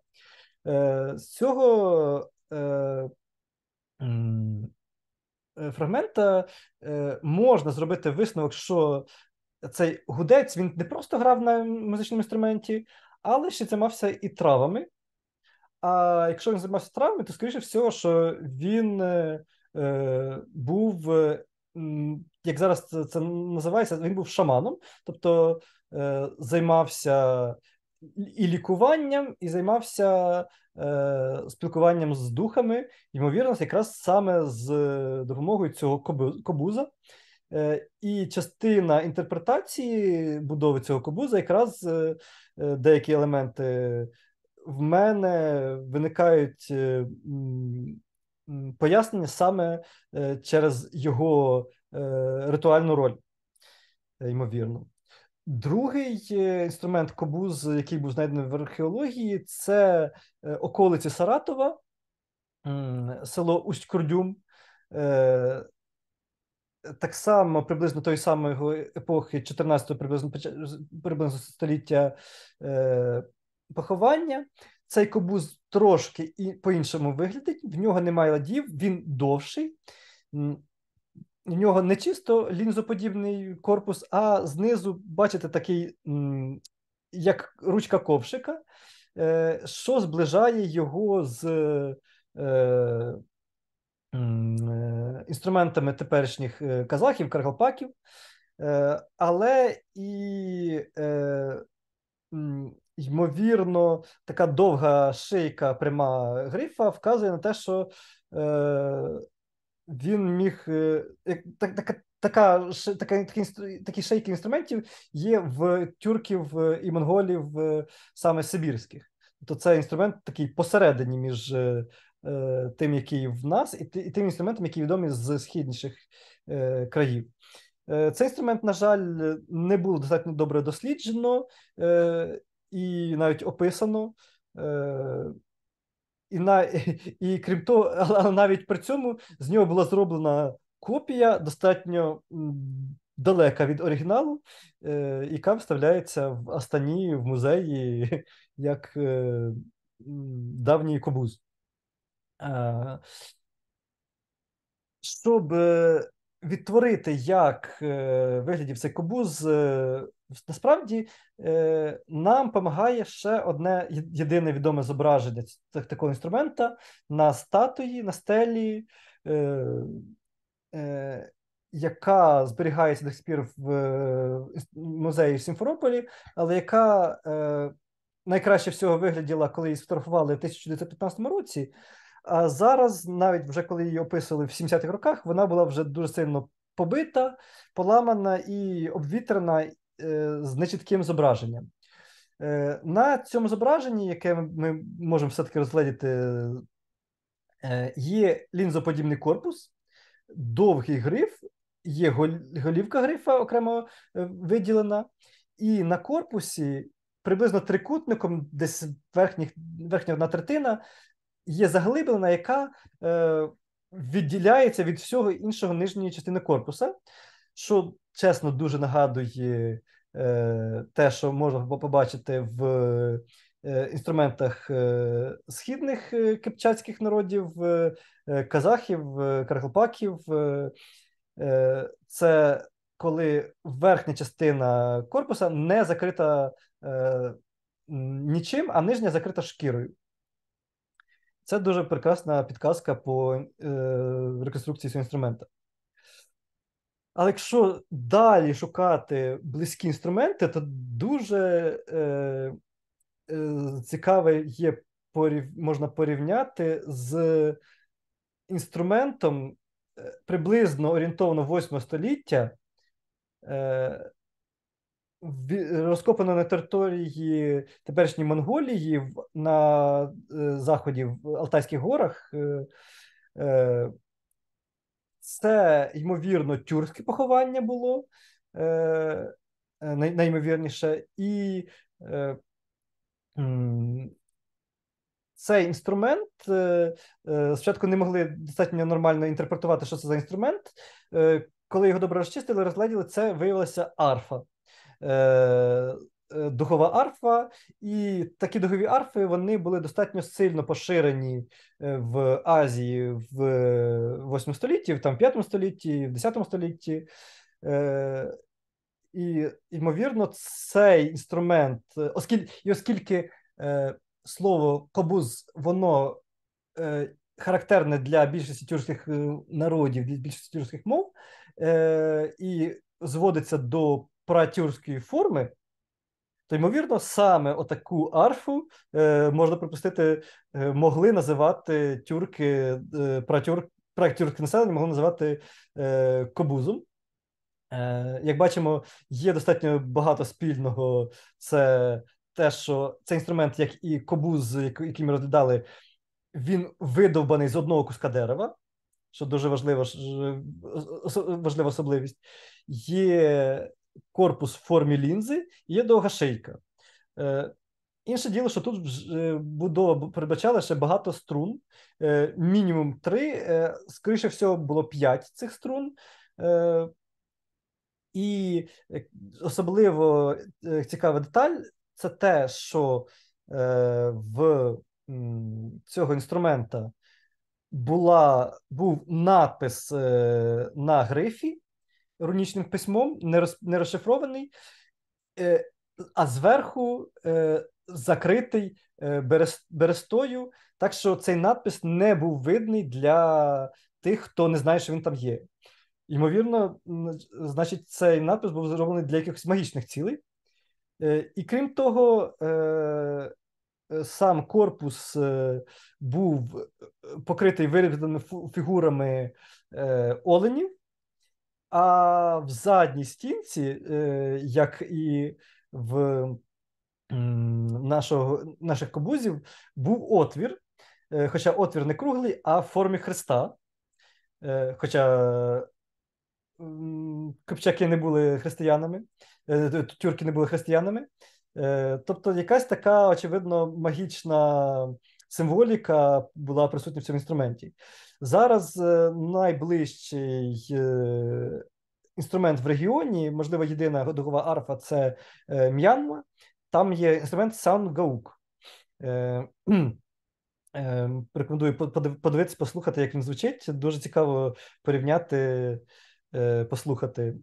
Е, з цього е, е, фрагмента можна зробити висновок, що цей гудець він не просто грав на музичному інструменті, але ще займався і травами. А якщо він займався травами, то скоріше всього, що він був, як зараз це називається, він був шаманом, тобто е, займався і лікуванням, і займався е, спілкуванням з духами, ймовірно, якраз саме з е, допомогою цього кобуза. Е, І частина інтерпретації будови цього кобуза, якраз е, е деякі елементи в мене виникають е, пояснення саме е, через його е, ритуальну роль, ймовірно. Другий е, інструмент кобуз, який був знайдений в археології, це е, околиці Саратова, село Усть-Курдюм. Е, так само приблизно тої самої епохи, 14-го приблизно, приблизно століття поховання. Цей кобуз трошки по-іншому виглядить. В нього немає ладів, він довший в нього не чисто лінзоподібний корпус, а знизу, бачите, такий, як ручка ковшика, е, що зближає його з е, е, інструментами теперішніх казахів, каргалпаків, але і, ймовірно, така довга шийка пряма грифа вказує на те, що він міг так, е, так, така, така, такі, такі шейки інструментів є в тюрків е, і монголів е, саме сибірських. Тобто це інструмент такий посередині між тим, який в нас, і тим інструментом, який відомий з східніших країв. Цей інструмент, на жаль, не було достатньо добре досліджено і навіть описано і на і крім того, але навіть при цьому з нього була зроблена копія достатньо далека від оригіналу, е, яка вставляється в Астані в музеї як е, давній кобуз. Е, щоб е, відтворити, як е, виглядів цей кобуз, е, Насправді е, нам допомагає ще одне єдине відоме зображення такого інструмента на статуї, на стелі, е, е, яка зберігається до сих пір в музеї в Сімферополі, але яка найкраще всього вигляділа, коли її сфотографували в 1915 році. А зараз, навіть вже коли її описували в 70-х роках, вона була вже дуже сильно побита, поламана і обвітрена. Е, з нечітким зображенням. Е, на цьому зображенні, яке ми можемо все-таки розглядіти, е, є лінзоподібний корпус, довгий гриф, є голівка грифа окремо виділена, і на корпусі приблизно трикутником, десь верхніх, верхня одна третина, є заглиблена, яка відділяється від всього іншого нижньої частини корпуса що чесно дуже нагадує е, те, що можна побачити в е, інструментах е, східних е, кипчацьких народів, казахів, кархлпаків. Це коли верхня частина корпуса не закрита е, нічим, а нижня закрита шкірою. Це дуже прекрасна підказка по е, реконструкції цього інструмента. Але якщо далі шукати близькі інструменти, то дуже е, е, цікаве є порів, можна порівняти з інструментом е, приблизно орієнтовно 8 століття, е, розкопано на території теперішньої Монголії на е, заході в Алтайських горах. Е, е це, ймовірно, тюркське поховання було е, е най, найімовірніше, і е, цей інструмент е, спочатку не могли достатньо нормально інтерпретувати, що це за інструмент. Коли його добре розчистили, розгляділи, це виявилася арфа. Е, духова арфа, і такі духові арфи вони були достатньо сильно поширені е, в Азії в 8 е, столітті, в там 5 столітті, в 10 столітті. І, ймовірно, цей інструмент, оскільки і оскільки е, слово кобуз, воно е, характерне для більшості тюркських народів, для більшості тюркських мов, е, і зводиться до пратюрської форми, то ймовірно, саме отаку арфу е, можна припустити, е, могли називати тюрки е, пратюрк, населення могли називати е, кобузом. Е, Як бачимо, є достатньо багато спільного. Це те, що цей інструмент, як і кобуз, який ми розглядали, він видовбаний з одного куска дерева. Що дуже важлива важлива особливість, є корпус в формі лінзи і є довга шийка. Інше э, діло, що тут э, будова передбачала ще багато струн, э, мінімум три. Скоріше всього, було п'ять цих струн. І особливо цікава деталь це те, що е, в цього інструмента була, був надпис е, на грифі, рунічним письмом, не, роз, не розшифрований, е, а зверху е, закритий е, берест, берестою. Так що цей надпис не був видний для тих, хто не знає, що він там є. Ймовірно, значить, цей надпис був зроблений для якихось магічних цілей. Е, і крім того, е, сам корпус був покритий вирізаними фігурами оленів, а в задній стінці, е, як і в нашого, наших кобузів, був отвір, е, хоча отвір не круглий, а в формі хреста. Е, хоча копчаки не були християнами, тюрки не були християнами. Тобто, якась така, очевидно, магічна символіка була присутня в цьому інструменті. Зараз е, найближчий е, інструмент в регіоні, можливо, єдина годова арфа це е, М'янма. Там є інструмент Сангаук. Рекомендую подивитися, послухати, як він звучить. Дуже цікаво порівняти, послухати.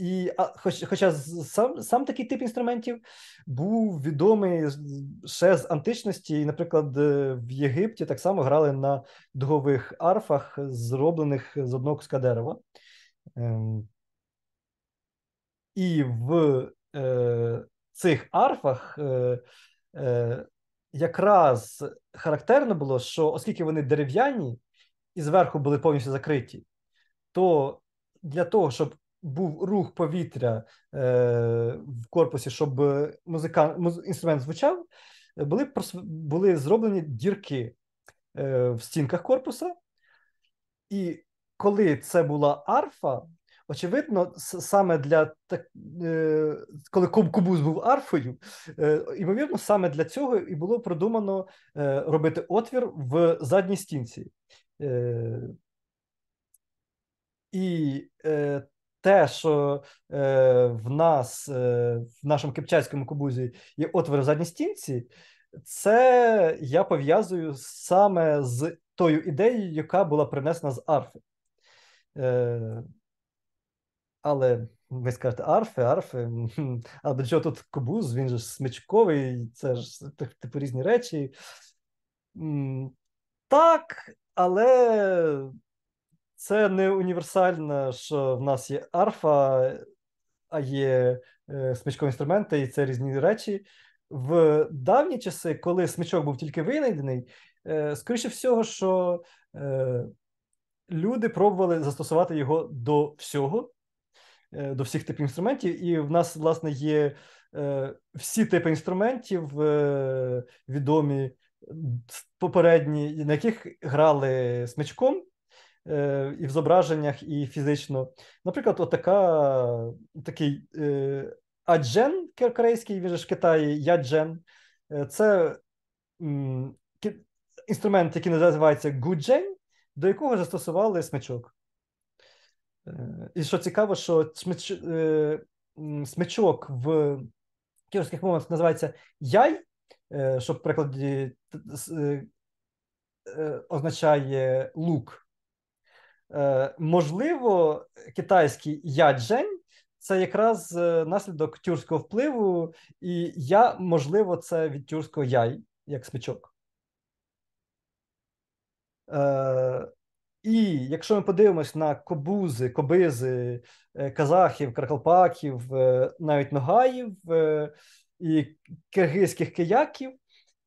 І а, хоч, Хоча сам сам такий тип інструментів був відомий ще з античності, і, наприклад, е, в Єгипті так само грали на дугових арфах, зроблених з одного куска дерева. Ем, і в е, цих арфах е, е, якраз характерно було, що оскільки вони дерев'яні і зверху були повністю закриті, то для того, щоб був рух повітря е, в корпусі, щоб музика, муз, інструмент звучав, були були зроблені дірки е, в стінках корпуса, і коли це була арфа, очевидно, саме для так, е, коли кубус був арфою, е, ймовірно, саме для цього і було продумано е, робити отвір в задній стінці. Е, і е, те, що е, в нас е, в нашому кипчацькому кубузі є отвори в задній стінці, це я пов'язую саме з тою ідеєю, яка була принесена з арфи. Е, Але ви скажете, арфи, арфи, а до чого тут кубуз? Він же ж смичковий, це ж типу різні речі. Так, але це не універсальне, що в нас є арфа, а є е, смичкові інструменти, і це різні речі. В давні часи, коли смичок був тільки винайдений, е, скоріше всього, що е, люди пробували застосувати його до всього, до всіх типів інструментів, і в нас, власне, є всі типи інструментів, відомі попередні, на яких грали смичком. Е, і в зображеннях, і фізично. Наприклад, отака такий е, аджен корейський, він же в Китаї, яджен. Е, це інструмент, який називається гуджень, до якого застосували смичок. І що цікаво, що смич... смичок в кіровських мовах називається яй, що в перекладі означає лук. Е, можливо, китайський яджень це якраз е, наслідок тюркського впливу, і я, можливо, це від тюркського яй, як смичок. Е, і якщо ми подивимось на кобузи, кобизи, казахів, каркалпаків, навіть ногаїв і киргизьких кияків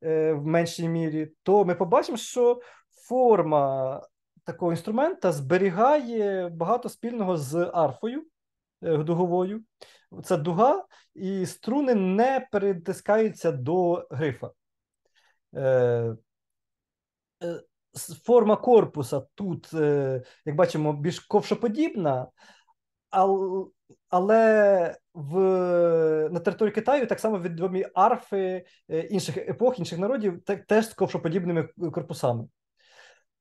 в меншій мірі, то ми побачимо, що форма такого інструмента зберігає багато спільного з арфою е, дуговою. Це дуга, і струни не перетискаються до грифа. Е, е, форма корпуса тут, як бачимо, більш ковшоподібна, але в, на території Китаю так само відомі арфи інших епох, інших народів, теж з ковшоподібними корпусами.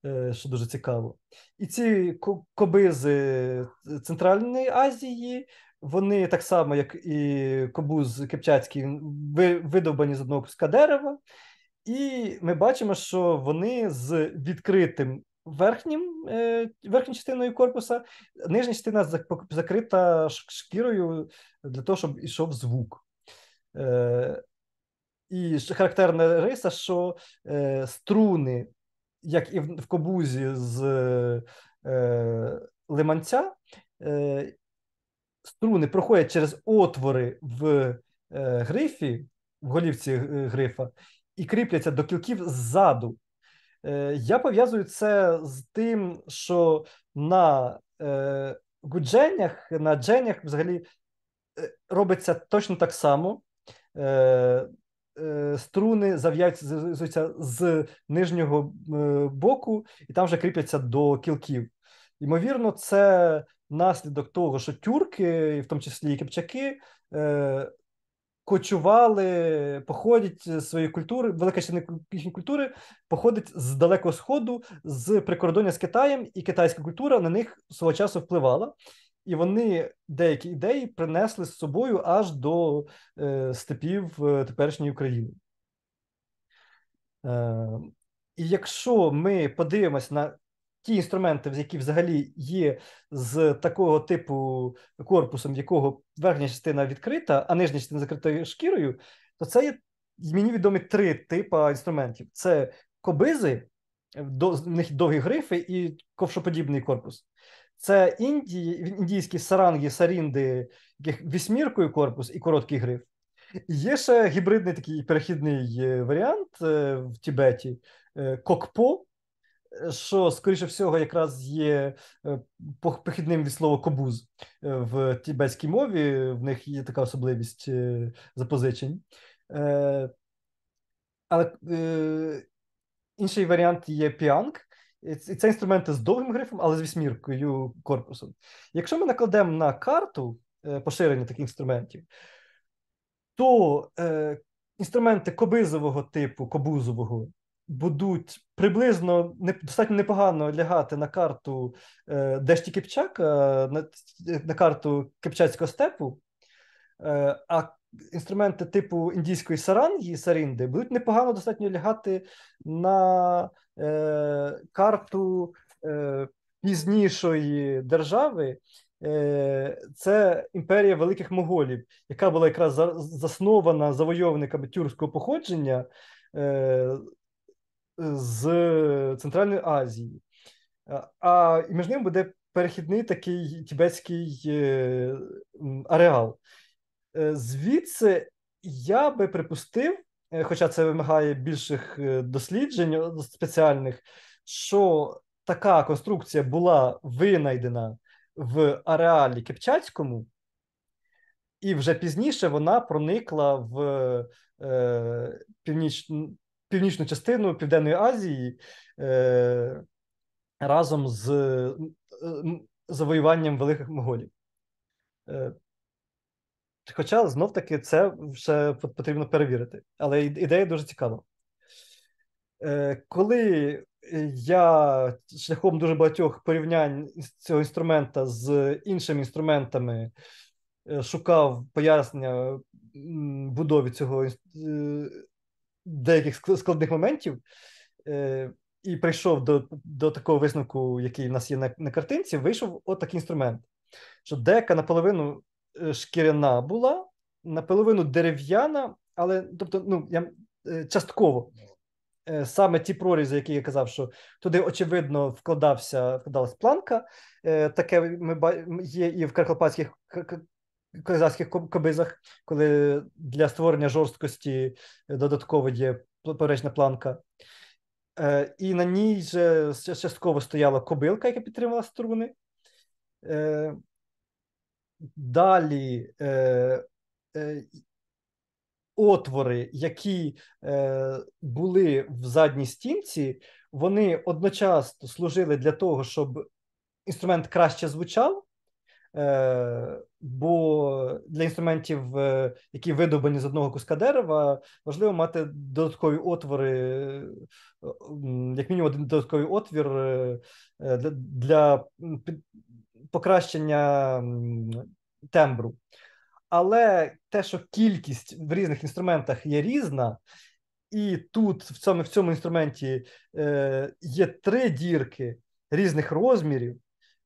Е, що дуже цікаво. І ці коби з е, Центральної Азії, вони так само, як і кобуз Кипчацький, видовбані з одного куска дерева, і ми бачимо, що вони з відкритим верхнім, е, верхньою частиною корпуса, нижня частина закрита шкірою для того, щоб йшов звук. І характерна риса, що е, струни як і в кобузі з е, лиманця, е, струни проходять через отвори в е, грифі, в голівці е, грифа, і кріпляться до кілків ззаду. Е, Я пов'язую це з тим, що на е, гудженях, на дженях взагалі е, робиться точно так само. Е, Е, струни зав'язуються з нижнього е, боку, і там вже кріпляться до кілків. Ймовірно, це наслідок того, що тюрки, в тому числі і кипчаки, е, Кочували, походять з своєї культури, велика частина їхньої культури походить з далекого сходу, з прикордоння з Китаєм, і китайська культура на них свого часу впливала і вони деякі ідеї принесли з собою аж до е, степів е, теперішньої України. Е, І якщо ми подивимось на ті інструменти, які взагалі є з такого типу корпусом, якого верхня частина відкрита, а нижня частина закрита шкірою, то це є мені відомі три типи інструментів: це кобизи. Е, в них довгі грифи і ковшоподібний корпус. Це індії, індійські саранги, сарінди, яких вісьміркою корпус і короткий гриф. Є ще гібридний такий перехідний е, варіант е, в Тібеті е, кокпо, що, скоріше всього, якраз є похідним від слова кобуз в тібетській мові. В них є така особливість запозичень. Але інший варіант є піанг. І це інструменти з довгим грифом, але з вісьміркою корпусом. Якщо ми накладемо на карту е, поширення таких інструментів, то е, інструменти кобизового типу, кобузового, будуть приблизно не, достатньо непогано лягати на карту е, Дешті Кипчака, на, на карту Кипчацького степу, е, а інструменти типу індійської сарангі, Саринди будуть непогано достатньо лягати на. Е, карту е, пізнішої держави. Е, це імперія великих моголів, яка була якраз заснована завойовниками тюркського походження з Центральної Азії, а між ним буде перехідний такий тібетський ареал. Звідси я би припустив, Е, хоча це вимагає більших е, досліджень спеціальних, що така конструкція була винайдена в ареалі Кипчацькому, і вже пізніше вона проникла в е, північ, північну частину Південної Азії е, разом з е, завоюванням великих моголів. Хоча знов таки це ще потрібно перевірити. Але ідея дуже цікава. Е, коли е, я шляхом дуже багатьох порівнянь цього інструмента з іншими інструментами е, шукав пояснення будові цього деяких складних моментів, і прийшов до до такого висновку, який в нас є на на картинці, вийшов отакий от інструмент, що дека наполовину Е, шкіряна була, наполовину дерев'яна, але тобто, ну я е, частково е, саме ті прорізи, які я казав, що туди очевидно вкладався, вкладалась планка. Таке ми є і в карпатських казахських кобизах, коли для створення жорсткості додатково є поперечна планка. І на ній же частково стояла кобилка, яка підтримувала струни далі е, е, отвори, які е, були в задній стінці, вони одночасно служили для того, щоб інструмент краще звучав. Е, бо для інструментів, е, які видобані з одного куска дерева, важливо мати додаткові отвори, е, як мінімум, один додатковий отвір для покращення тембру. Але те, що кількість в різних інструментах є різна, і тут в цьому в цьому інструменті е, є три дірки різних розмірів: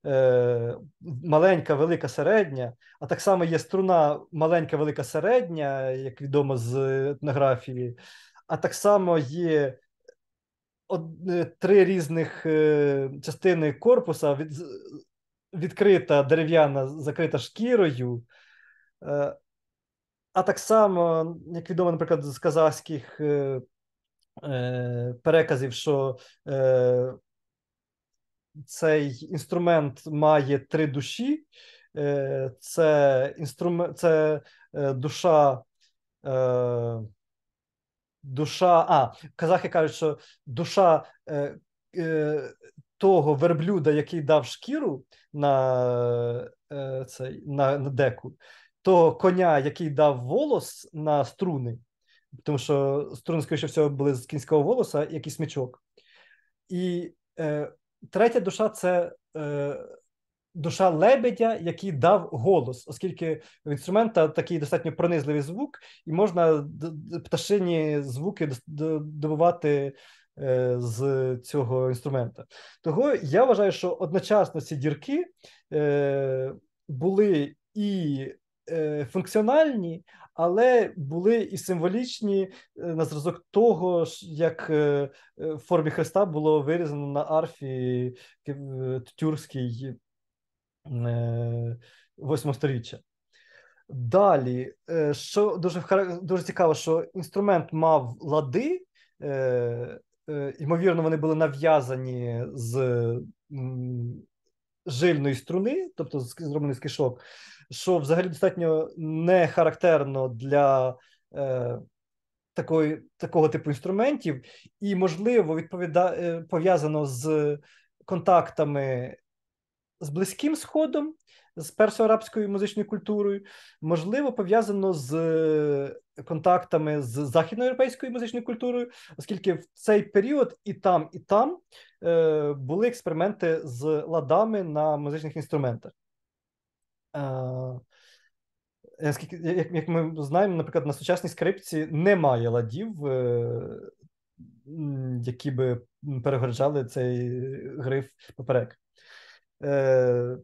е, маленька, велика, середня. А так само є струна маленька, велика, середня, як відомо з етнографії, а так само є од, е, три різних е, частини корпуса від відкрита дерев'яна, закрита шкірою. Е, а так само, як відомо, наприклад, з казахських е, е, переказів, що цей інструмент має три душі, це інструмент, це душа. душа, А, казахи кажуть, що душа того верблюда, який дав шкіру на, е, цей, на, деку, того коня, який дав волос на струни, тому що струни, скоріше всього, були з кінського волоса, як і смічок. І е, третя душа це е, душа лебедя, який дав голос, оскільки в інструмента такий достатньо пронизливий звук, і можна пташині звуки добувати Е, з цього інструмента. Того я вважаю, що одночасно ці дірки е, були і е, функціональні, але були і символічні на зразок того, як в формі хреста було вирізано на арфі тюркській восьмого сторіччя. Далі, що дуже дуже цікаво, що інструмент мав лади, Е, ймовірно, вони були нав'язані з жильної струни, тобто зроблені з кишок, що взагалі достатньо не характерно для е, такої, такого типу інструментів, і, можливо, відповіда е, пов'язано з контактами з Близьким Сходом з персоарабською музичною культурою, можливо, пов'язано з е, контактами з західноєвропейською музичною культурою, оскільки в цей період і там, і там е, були експерименти з ладами на музичних інструментах. Е, як як ми знаємо, наприклад, на сучасній скрипці немає ладів, е, які би перегорджали цей гриф поперек. Е,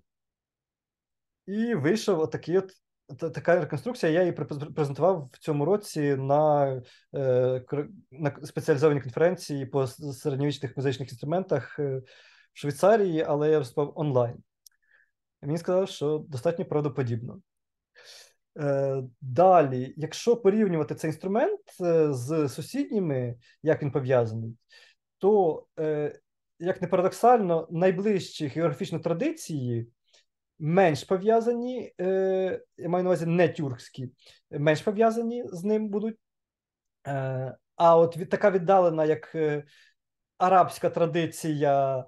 і вийшов отакий от. Така реконструкція, я її презентував в цьому році на е, на спеціалізованій конференції по середньовічних музичних інструментах е, в Швейцарії, але я виступав онлайн. Мені сказав, що достатньо правдоподібно. Е, далі, якщо порівнювати цей інструмент з сусідніми, як він пов'язаний, то, як не парадоксально, найближчі географічно традиції менш пов'язані, е, я маю на увазі не тюркські, менш пов'язані з ним будуть. Е, а от від така віддалена, як е, арабська традиція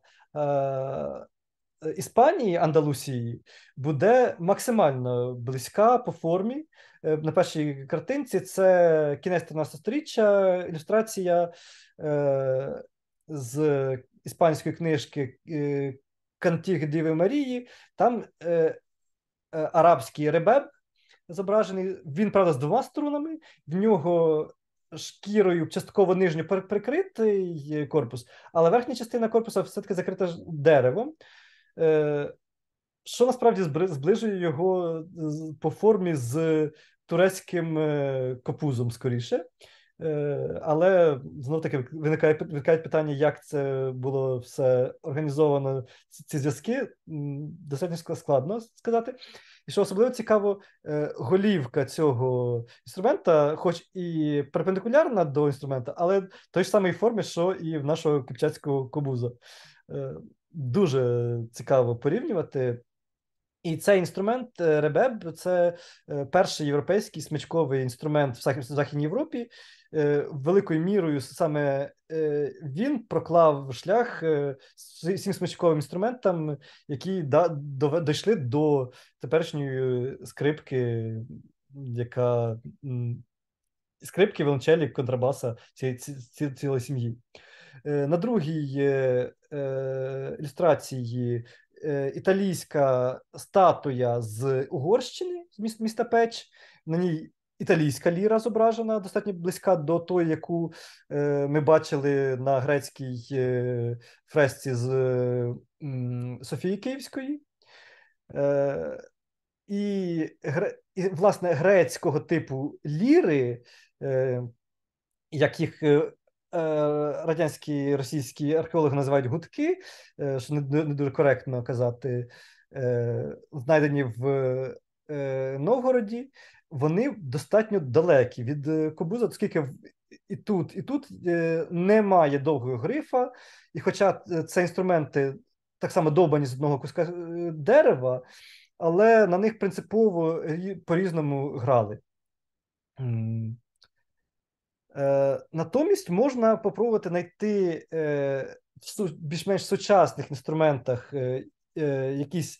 Іспанії, Андалусії, буде максимально близька по формі. на першій картинці це кінець 13 сторіччя, ілюстрація з іспанської книжки кантіг Діви Марії, там е, е, арабський ребеб зображений. Він, правда, з двома струнами, в нього шкірою частково нижньо прикритий корпус, але верхня частина корпуса все-таки закрита деревом. Е, що насправді зближує його по формі з турецьким е, копузом скоріше. Е, але знов таки виникає виникає питання, як це було все організовано. Ці зв'язки достатньо складно сказати. І що особливо цікаво, е, голівка цього інструмента, хоч і перпендикулярна до інструмента, але той ж самій формі, що і в нашого кипчацького кобуза. Е, дуже цікаво порівнювати. І цей інструмент е, ребеб це е, перший європейський смичковий інструмент в Західній Європі. Е, великою мірою саме він проклав шлях всім смичковим інструментам, які дійшли до теперішньої скрипки, яка скрипки виолончелі, контрабаса ці, цілої сім'ї. На другій ілюстрації Е, італійська статуя з Угорщини, з міста Печ. На ній італійська ліра зображена, достатньо близька до тої, яку е, ми бачили на грецькій е, фресці з Софії Київської. І, власне, грецького типу ліри, як їх Е, радянські російські археологи називають гудки, е, що не дуже коректно казати, е, знайдені в Новгороді, вони достатньо далекі від Кобуза, оскільки і тут, і тут немає довгого грифа, і хоча це інструменти так само добані з одного куска дерева, але на них принципово по різному грали. Е, натомість можна попробувати знайти е, в більш-менш сучасних інструментах е, якісь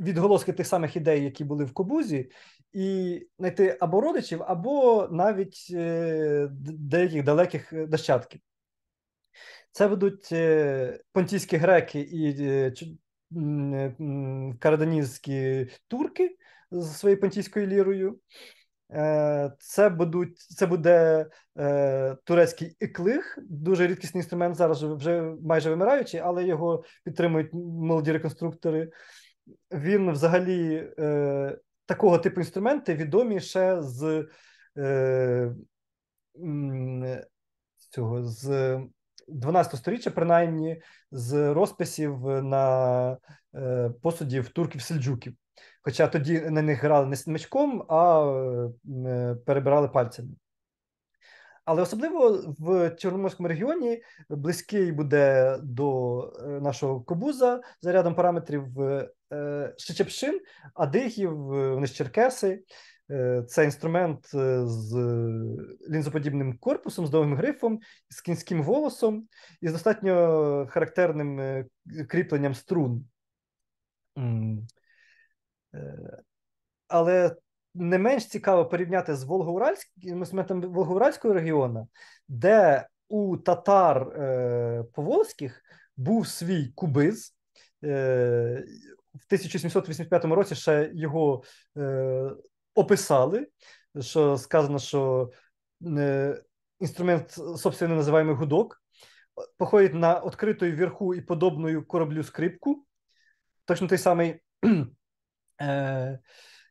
відголоски тих самих ідей, які були в кобузі, і знайти або родичів, або навіть деяких далеких дощадків. Це ведуть понтійські греки і карданізські турки з своєю понтійською лірою. Е, це будуть це буде е, турецький іклиг, дуже рідкісний інструмент. Зараз вже майже вимираючий, але його підтримують молоді реконструктори. Він взагалі е, такого типу інструменти відомі ще з е, цього з 12 століття, принаймні з розписів на е, посудів турків-сельджуків. Хоча тоді на них грали не мечком, а е, перебирали пальцями. Але особливо в Чорноморському регіоні близький буде до е, нашого кобуза за рядом параметрів е, Шичепшин, Адигів, вони ж Черкеси. Це інструмент з лінзоподібним корпусом, з довгим грифом, з кінським волосом і з достатньо характерним кріпленням струн. Е, але не менш цікаво порівняти з Волгоуральським Волгоуральського регіону, де у татар е, Поволзьких був свій кубиз. Е, в 1785 році ще його е, описали, що сказано, що е, інструмент, собственно, називаємо гудок, походить на відкритою верху і подобною кораблю скрипку, точно той самий Е,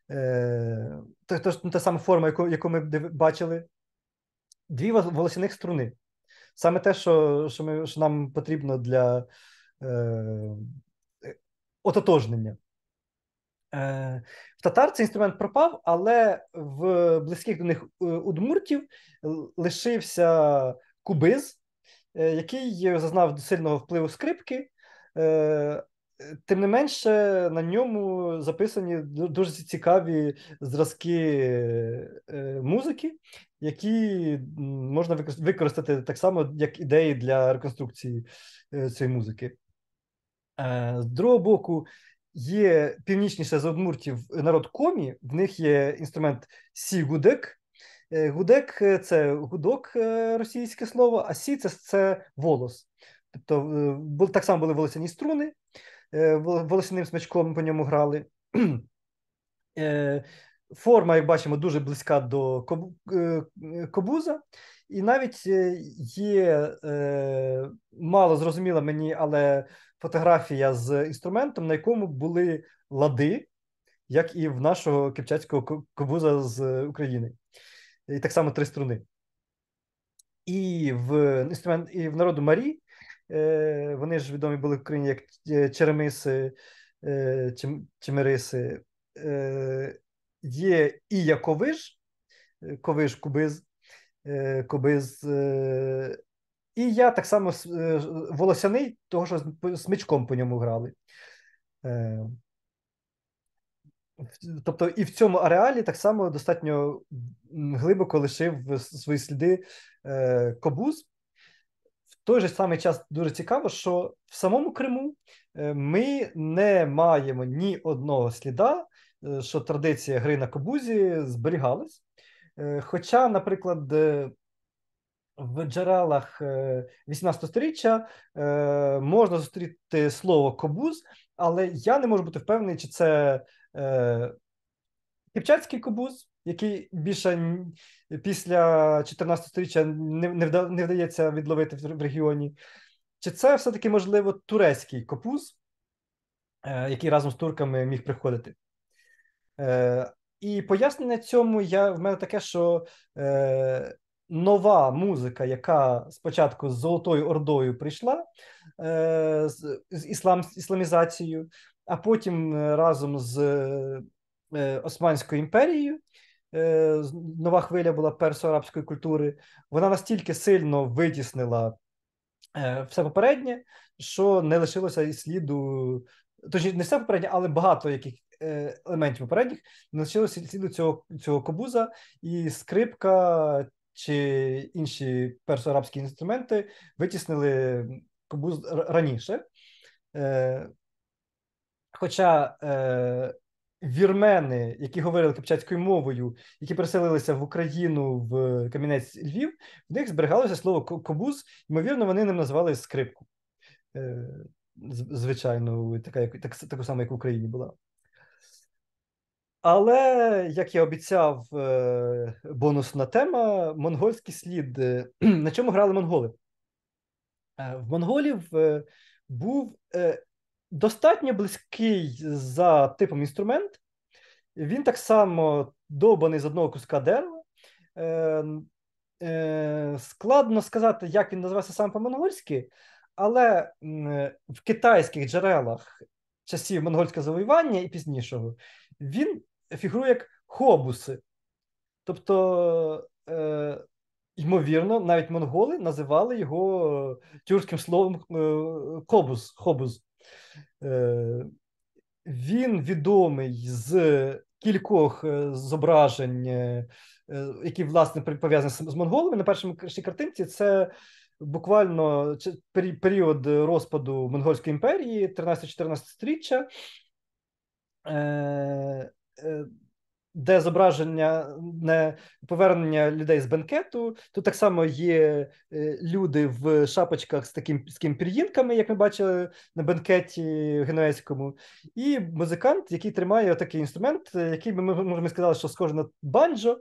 е, та, та, ну, та сама форма, яку яку ми бачили, дві волосяних струни. Саме те, що що, ми, що нам потрібно для е, е, ототожнення. Е, В татар цей інструмент пропав, але в близьких до них е, удмуртів лишився кубиз, е, який зазнав сильного впливу скрипки. Тим не менше, на ньому записані дуже цікаві зразки е, музики, які можна використати так само, як ідеї для реконструкції е, цієї музики. Е, з другого боку, є північніше з одмуртів народ комі, в них є інструмент сі-гудек. Гудек це гудок російське слово, а сі це, це волос. Тобто так само були волосяні струни. Е, волосним смичком по ньому грали. Е, форма, як бачимо, дуже близька до е, кобуза, і навіть є мало зрозуміла мені, але фотографія з інструментом, на якому були лади, як і в нашого кипчацького кобуза з України, і так само три струни. І в інструмент і в народу Марі Е, вони ж відомі були в Україні як е, черемиси, е, чимериси. Є і я Ковиж, Ковиж Кубиз, Кобиз. І я так само волосяний, того, що з мечком по ньому грали. Тобто і в цьому ареалі так само достатньо глибоко лишив свої сліди Кобуз той же самий час дуже цікаво, що в самому Криму е, ми не маємо ні одного сліда, е, що традиція гри на кобузі зберігалась. Е, хоча, наприклад, в джерелах 18 століття можна зустріти слово кобуз, але я не можу бути впевнений, чи це кипчацький кобуз, який більше після 14 сторіччя не, не вдається відловити в регіоні. Чи це все-таки, можливо, турецький копуз, е, який разом з турками міг приходити? Е, і пояснення цьому я, в мене таке, що е, нова музика, яка спочатку з Золотою Ордою прийшла е, з, з іслам, ісламізацією, а потім е, разом з е, Османською імперією Е, нова хвиля була персо-арабської культури, вона настільки сильно витіснила е, все попереднє, що не лишилося і сліду, тож не все попереднє, але багато яких е, елементів попередніх не лишилося і сліду цього цього кобуза і скрипка чи інші персо-арабські інструменти витіснили кобуз раніше. Хоча вірмени, які говорили кипчацькою мовою, які переселилися в Україну в Кам'янець Львів, в них зберігалося слово кобуз, ймовірно, вони ним називали скрипку. Е, звичайно, така, так, таку саму, як в Україні була. Але, як я обіцяв, е, бонусна тема монгольський слід. Е, на чому грали монголи? В монголів був достатньо близький за типом інструмент. Він так само добаний з одного куска дерева. Е, е, Складно сказати, як він називається сам по-монгольськи, але в китайських джерелах часів монгольського завоювання і пізнішого він фігурує як хобуси. Тобто, е, ймовірно, навіть монголи називали його тюркським словом е, хобус. хобус. Е, він відомий з кількох е, зображень, е, які власне пов'язані з монголами. На першому картинці це буквально період розпаду монгольської імперії, 13-14 стріччя де зображення не повернення людей з бенкету, тут так само є е, люди в шапочках з таким з кімпір'їнками, як ми бачили на бенкеті генуезькому, і музикант, який тримає такий інструмент, е, який ми може, ми сказали, що схоже на банджо.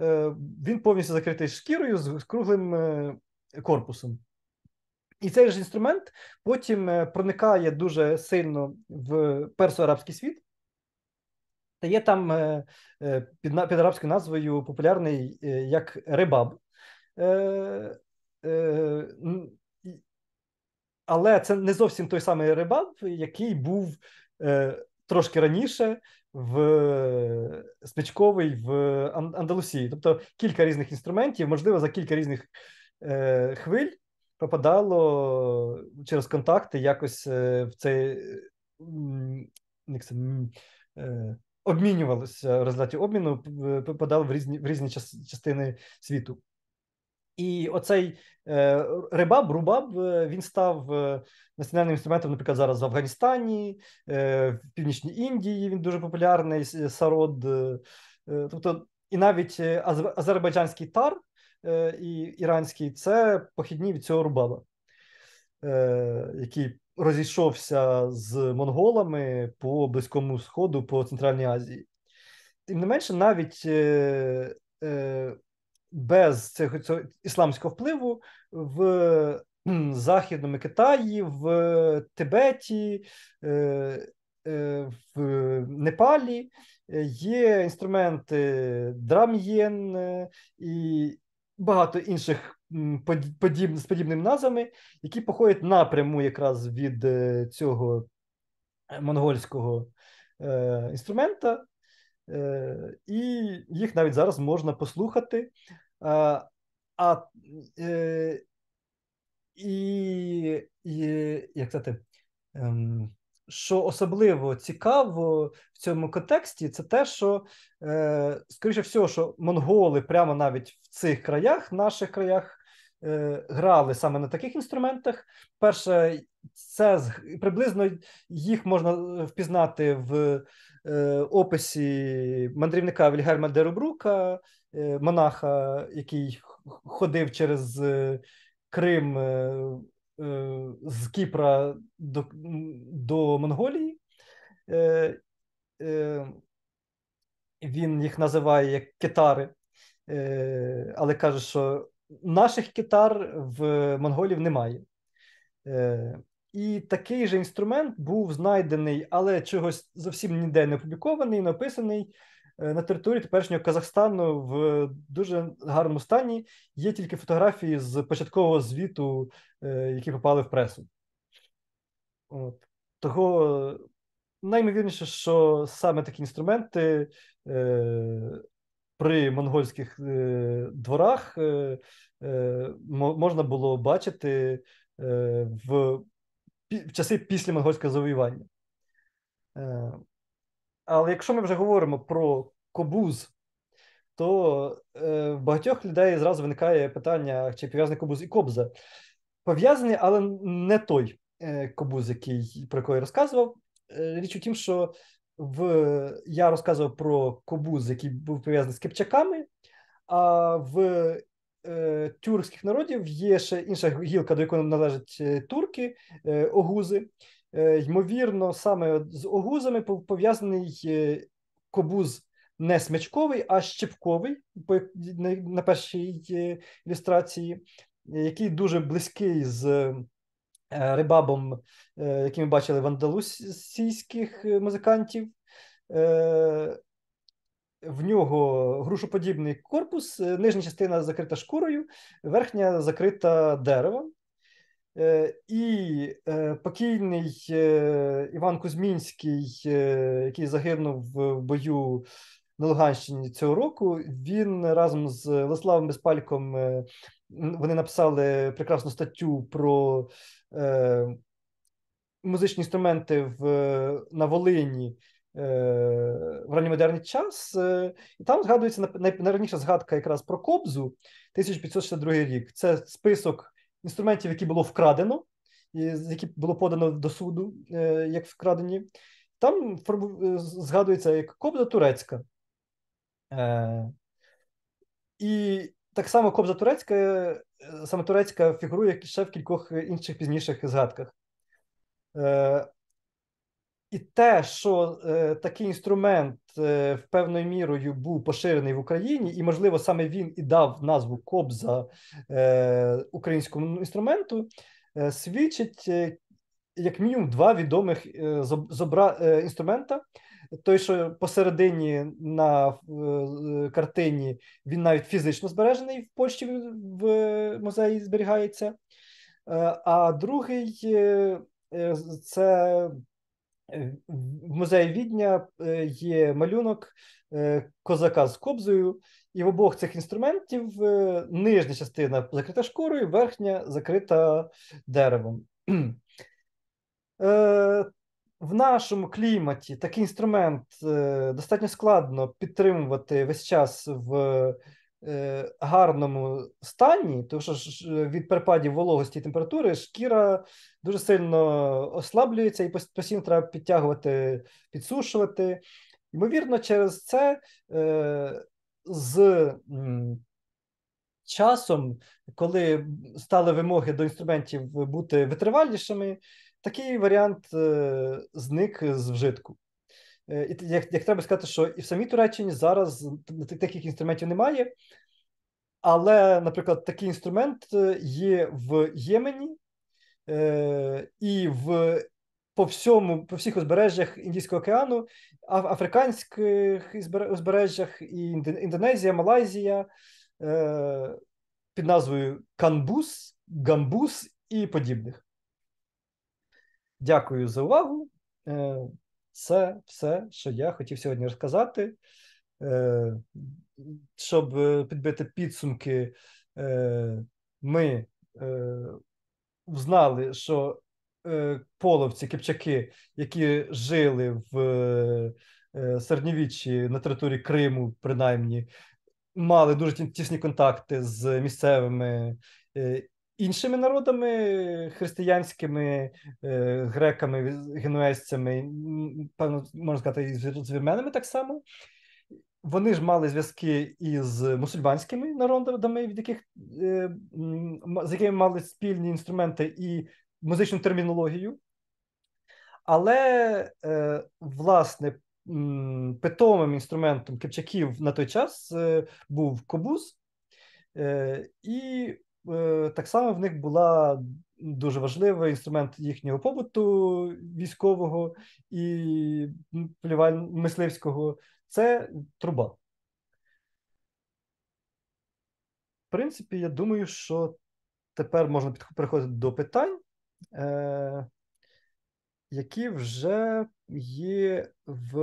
Е, він повністю закритий шкірою з круглим корпусом. І цей ж інструмент потім проникає дуже сильно в персоарабський світ. Та є там е, е, під під арабською назвою популярний е, як рибаб. Але це не зовсім той самий рибаб, який був трошки раніше в Спичковий в Андалусії. Тобто кілька різних інструментів, можливо, за кілька різних хвиль попадало через контакти якось в цей. Як це, обмінювалися в результаті обміну, попадали в різні в різні частини світу. І оцей е, рибаб, рубаб, е, він став е, національним інструментом, наприклад, зараз в Афганістані, в Північній Індії він дуже популярний сарод. Тобто, і навіть азербайджанський тар і іранський це похідні від цього рубаба, який розійшовся з монголами по близькому сходу по Центральній Азії. Тим не менше, навіть е, е, без цього, цього ісламського впливу в Західному Китаї, в Тибеті, е, е, в Непалі є інструменти драм'єн е, і багато інших подіб, з подібними назвами, які походять напряму якраз від е, цього е, монгольського е, інструмента, е, і їх навіть зараз можна послухати. А, а е, і, і як сказати, ем, що особливо цікаво в цьому контексті, це те, що е, скоріше всього, що монголи прямо навіть в цих краях, наших краях, е, грали саме на таких інструментах. Перше, це приблизно їх можна е, впізнати в описі мандрівника Вільгельма Дерубрука, монаха, який ходив через Крим. Е, з Кіпра до до Монголії. Е, е, Він їх називає як кетари, е, але каже, що наших китар в монголів немає. Е, І такий же інструмент був знайдений, але чогось зовсім ніде не опублікований, написаний. Е, на території теперішнього Казахстану в дуже гарному стані. Є тільки фотографії з початкового звіту, е, які попали в пресу. От. Того е, наймовірніше, що саме такі інструменти е, при монгольських е, дворах е, можна було бачити в, в часи після монгольського завоювання. Але якщо ми вже говоримо про кобуз, то е, багатьох людей зразу виникає питання, чи пов'язаний кобуз і кобза. Пов'язаний, але не той е, кобуз, який про який я розказував. Е, річ у тім, що в я розказував про кобуз, який був пов'язаний з кипчаками, а в е, тюркських народів є ще інша гілка, до якої належать е, турки, е, огузи, Е, ймовірно, саме з огузами пов'язаний е, кобуз не смичковий, а щепковий, на першій е, ілюстрації, який дуже близький з рибабом, який ми бачили в андалусійських музикантів. В нього грушоподібний корпус, нижня частина закрита шкурою, верхня закрита деревом. Е, і е, покійний е, Іван Кузьмінський, який загинув в бою на Луганщині цього року, він разом з Владиславом Безпальком вони написали прекрасну статтю про музичні інструменти в, на Волині. В ранньомодерний час, і там згадується найраніша згадка якраз про Кобзу 1562 рік. Це список інструментів, які було вкрадено, які було подано до суду, е, як вкрадені. Там е, згадується як кобза турецька. Е, і так само кобза турецька, саме турецька фігурує ще в кількох інших пізніших згадках. І те, що е, такий інструмент е, в певною мірою був поширений в Україні, і, можливо, саме він і дав назву Кобза е, українському інструменту, е, свідчить е, як мінімум два відомих е, зобра... інструмента. Той, що посередині на картині, він навіть фізично збережений в Польщі в музеї зберігається, а другий це. Е, в музеї Відня е, є малюнок е, козака з кобзою, і в обох цих інструментів нижня частина закрита шкурою, верхня закрита деревом. В нашому кліматі такий інструмент достатньо складно підтримувати весь час в Е, гарному стані, тому що е, від перепадів вологості і температури шкіра дуже сильно ослаблюється і постійно треба підтягувати, підсушувати. Ймовірно, через це е, з часом, коли стали вимоги до інструментів бути витривалішими, такий варіант зник з вжитку. Е, і як як треба сказати, що і в самій Туреччині зараз таких інструментів немає, але, наприклад, такий інструмент е, є в Ємені е, і в по всьому, по всіх узбережжях Індійського океану, африканських узбережжях, і Індонезія, Малайзія е, під назвою Канбус, Гамбус і подібних. Дякую за увагу. Е, це все, що я хотів сьогодні розказати, е, щоб е, підбити підсумки, е, ми взнали, що половці, кипчаки, які жили в середньовіччі на території Криму, принаймні, мали дуже тісні контакти з місцевими Іншими народами християнськими е, греками, генуезцями, певно, можна сказати, і з вірменами так само. Вони ж мали зв'язки із мусульманськими народами, від яких е, з якими мали спільні інструменти і музичну термінологію. Але, е, власне, питомим інструментом кипчаків на той час був кобуз. І Е, так само в них була дуже важливий інструмент їхнього побуту військового і ну, плюваль... мисливського це труба. В принципі, я думаю, що тепер можна переходити до питань, е, які вже є в.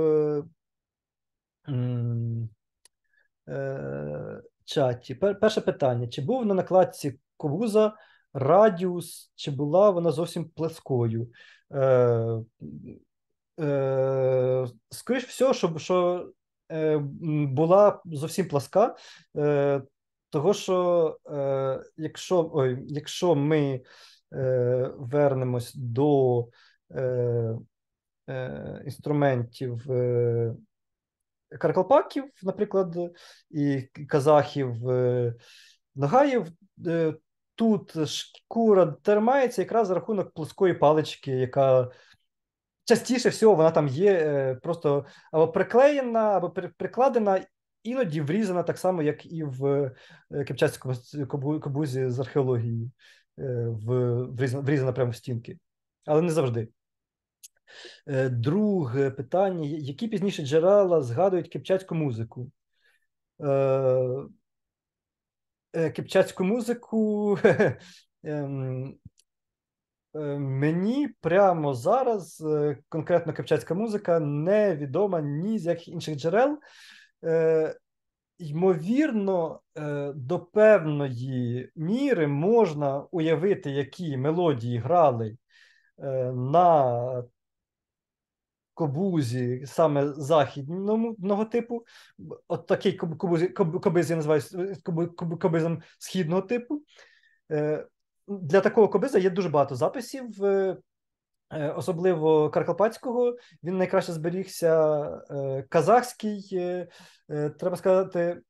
Е, чаті. Перше питання: чи був на накладці Кобуза радіус, чи була вона зовсім плескою? Е, е, Скоріш всього, що, що е, була зовсім пласка, е, того що е, якщо ой, якщо ми е, вернемось до е, е, інструментів. Е, каркалпаків, наприклад, і казахів, е, нагаїв. Е, тут шкура термається якраз за рахунок плоскої палички, яка частіше всього вона там є е, просто або приклеєна, або прикладена, іноді врізана так само, як і в Кипчацькому кабузі з археології, врізана прямо в стінки, але не завжди. Е, друге питання: які пізніше джерела згадують кипчацьку музику? Е, е, кипчацьку музику. Ем, мені прямо зараз конкретно кипчацька музика не відома ні з яких інших джерел. Ймовірно, до певної міри можна уявити, які мелодії грали на кобузі, саме західного типу, от такий кобузі, кобиз я називаю кобизом східного типу. Е, для такого кобиза є дуже багато записів, е, е, особливо Каркарпатського. Він найкраще зберігся казахський, треба сказати,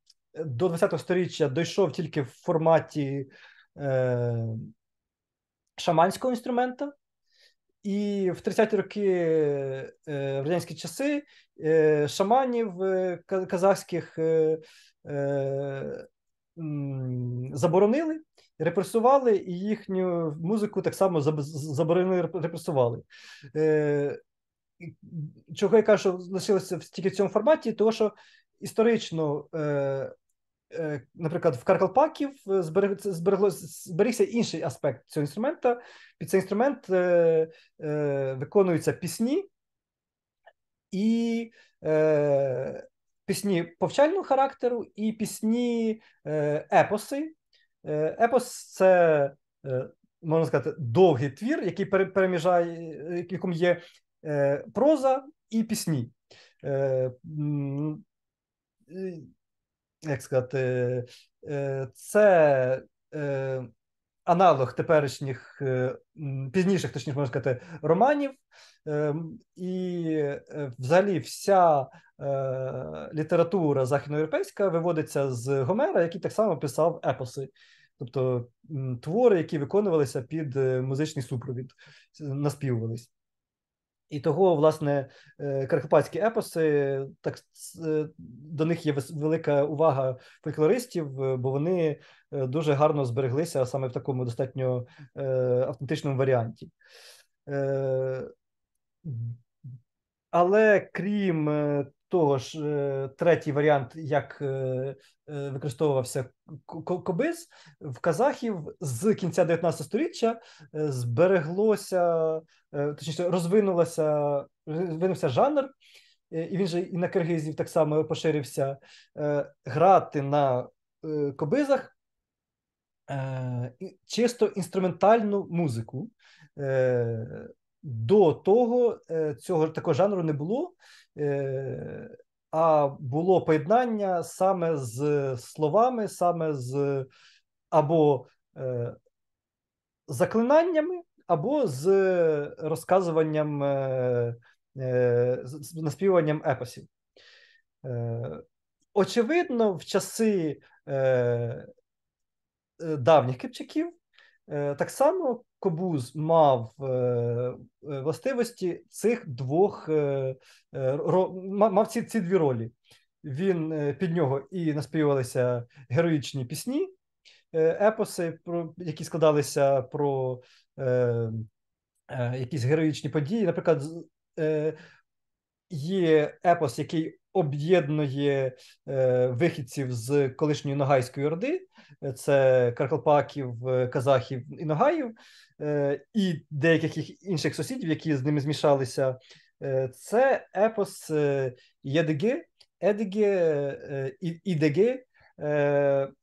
до 20-го сторіччя дійшов тільки в форматі шаманського інструмента. І в 30-ті роки в е, радянські часи е, шаманів е, казахських заборонили, репресували, і їхню музику так само заборонили, репресували. Чого я кажу, що лишилося тільки в цьому форматі, тому що історично Е, наприклад, в Каркалпаків е, зберег, зберігся інший аспект цього інструмента. Під цей інструмент е, е, виконуються пісні і е, пісні повчального характеру, і пісні е, епоси. Епос це, можна сказати, довгий твір, який переміжає, яким є проза і пісні як сказати, е, це е, аналог теперішніх е, пізніших, точніше можна сказати, романів, ем, і взагалі вся література західноєвропейська виводиться з Гомера, який так само писав епоси. Тобто твори, які виконувалися під музичний супровід, наспівувались. І того, власне, е, карпатські епоси, так е, до них є велика увага фольклористів, е, бо вони дуже гарно збереглися саме в такому достатньо автентичному варіанті. Але крім того ж, е, третій варіант, як е, е, використовувався кобиз, в казахів з кінця 19 століття збереглося, точніше, розвинулося розвинувся жанр, і він же і на киргизів так само поширився грати на кобизах. Чисто інструментальну музику, до того е, цього такого жанру не було, е, а було поєднання саме з словами, саме з або е, заклинаннями, або з розказуванням, з наспіванням епосів. Очевидно, в часи давніх кипчаків так само Кобуз мав е, е, властивості цих двох е, мав ці, ці дві ролі. Він під нього і наспівалися героїчні пісні, епоси, про які складалися про е, е, якісь героїчні події. Наприклад, е, є епос, який об'єднує вихідців з колишньої Ногайської орди, це Каркалпаків, Казахів і Ногаїв. Е, і деяких інших сусідів, які з ними змішалися, е, це епос е, Єдеги, Едеги Ідеги,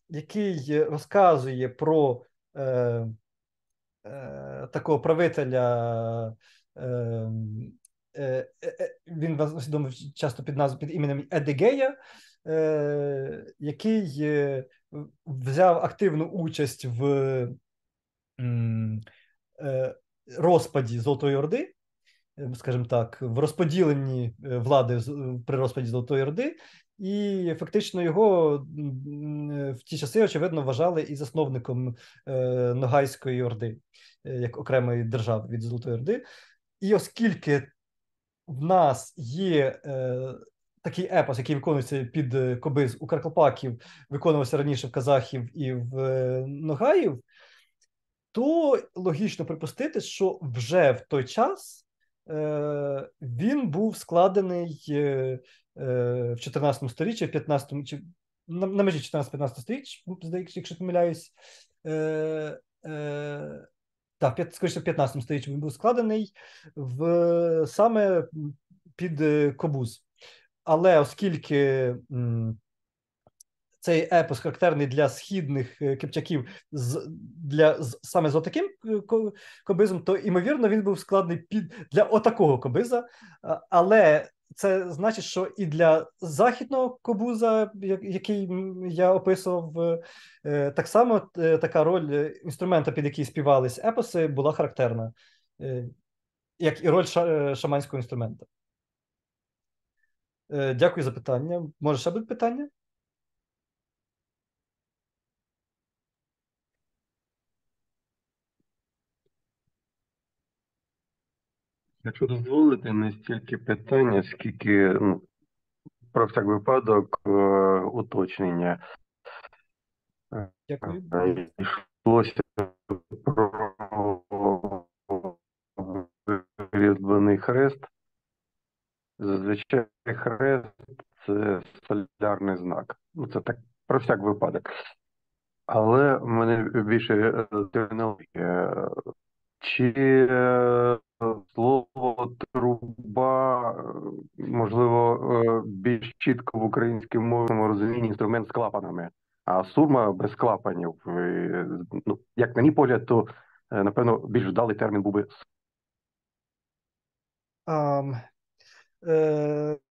який розказує про такого правителя. Він вас відомий часто під назвою під іменем Едегея, який взяв активну участь в Е, розпаді Золотої Орди, е, скажімо так, в розподіленні е, влади при розпаді Золотої Орди, і фактично його в ті часи, очевидно, вважали і засновником Ногайської Орди як окремої держави від Золотої Орди. І оскільки в нас є е, такий епос, який виконується під Кобиз у Каркопаків, виконувався раніше в Казахів і в е, Ногаїв, то логічно припустити, що вже в той час е, він був складений е, е в 14 сторіччі, в 15 чи на, на межі 14-15 сторіч, якщо помиляюсь, е, е, так, скоріше в 15 сторіччі він був складений в саме під е, Кобуз. Але оскільки м, цей епос характерний для східних е, кипчаків з для з, саме з отаким е, кобизом, то ймовірно він був складний під для отакого кобиза, але це значить, що і для західного кобуза, який я описував, е, так само така роль інструмента, під який співались епоси, була характерна, як і роль шаманського інструмента. Дякую за питання. Може, ще будуть питання? Якщо дозволити не стільки питання, скільки ну, про всяк випадок е, уточнення. Дякую. Йшлося про різдваний хрест. Зазвичай хрест це солідарний знак. Ну, це так про всяк випадок. Але в мене більше е, термінологія. Чи е, Е, слово труба е, можливо е, більш чітко в українському розумінні інструмент з клапанами, а сурма без клапанів. Ну, Як на мій погляд, то напевно більш вдалий термін був би. Um, uh...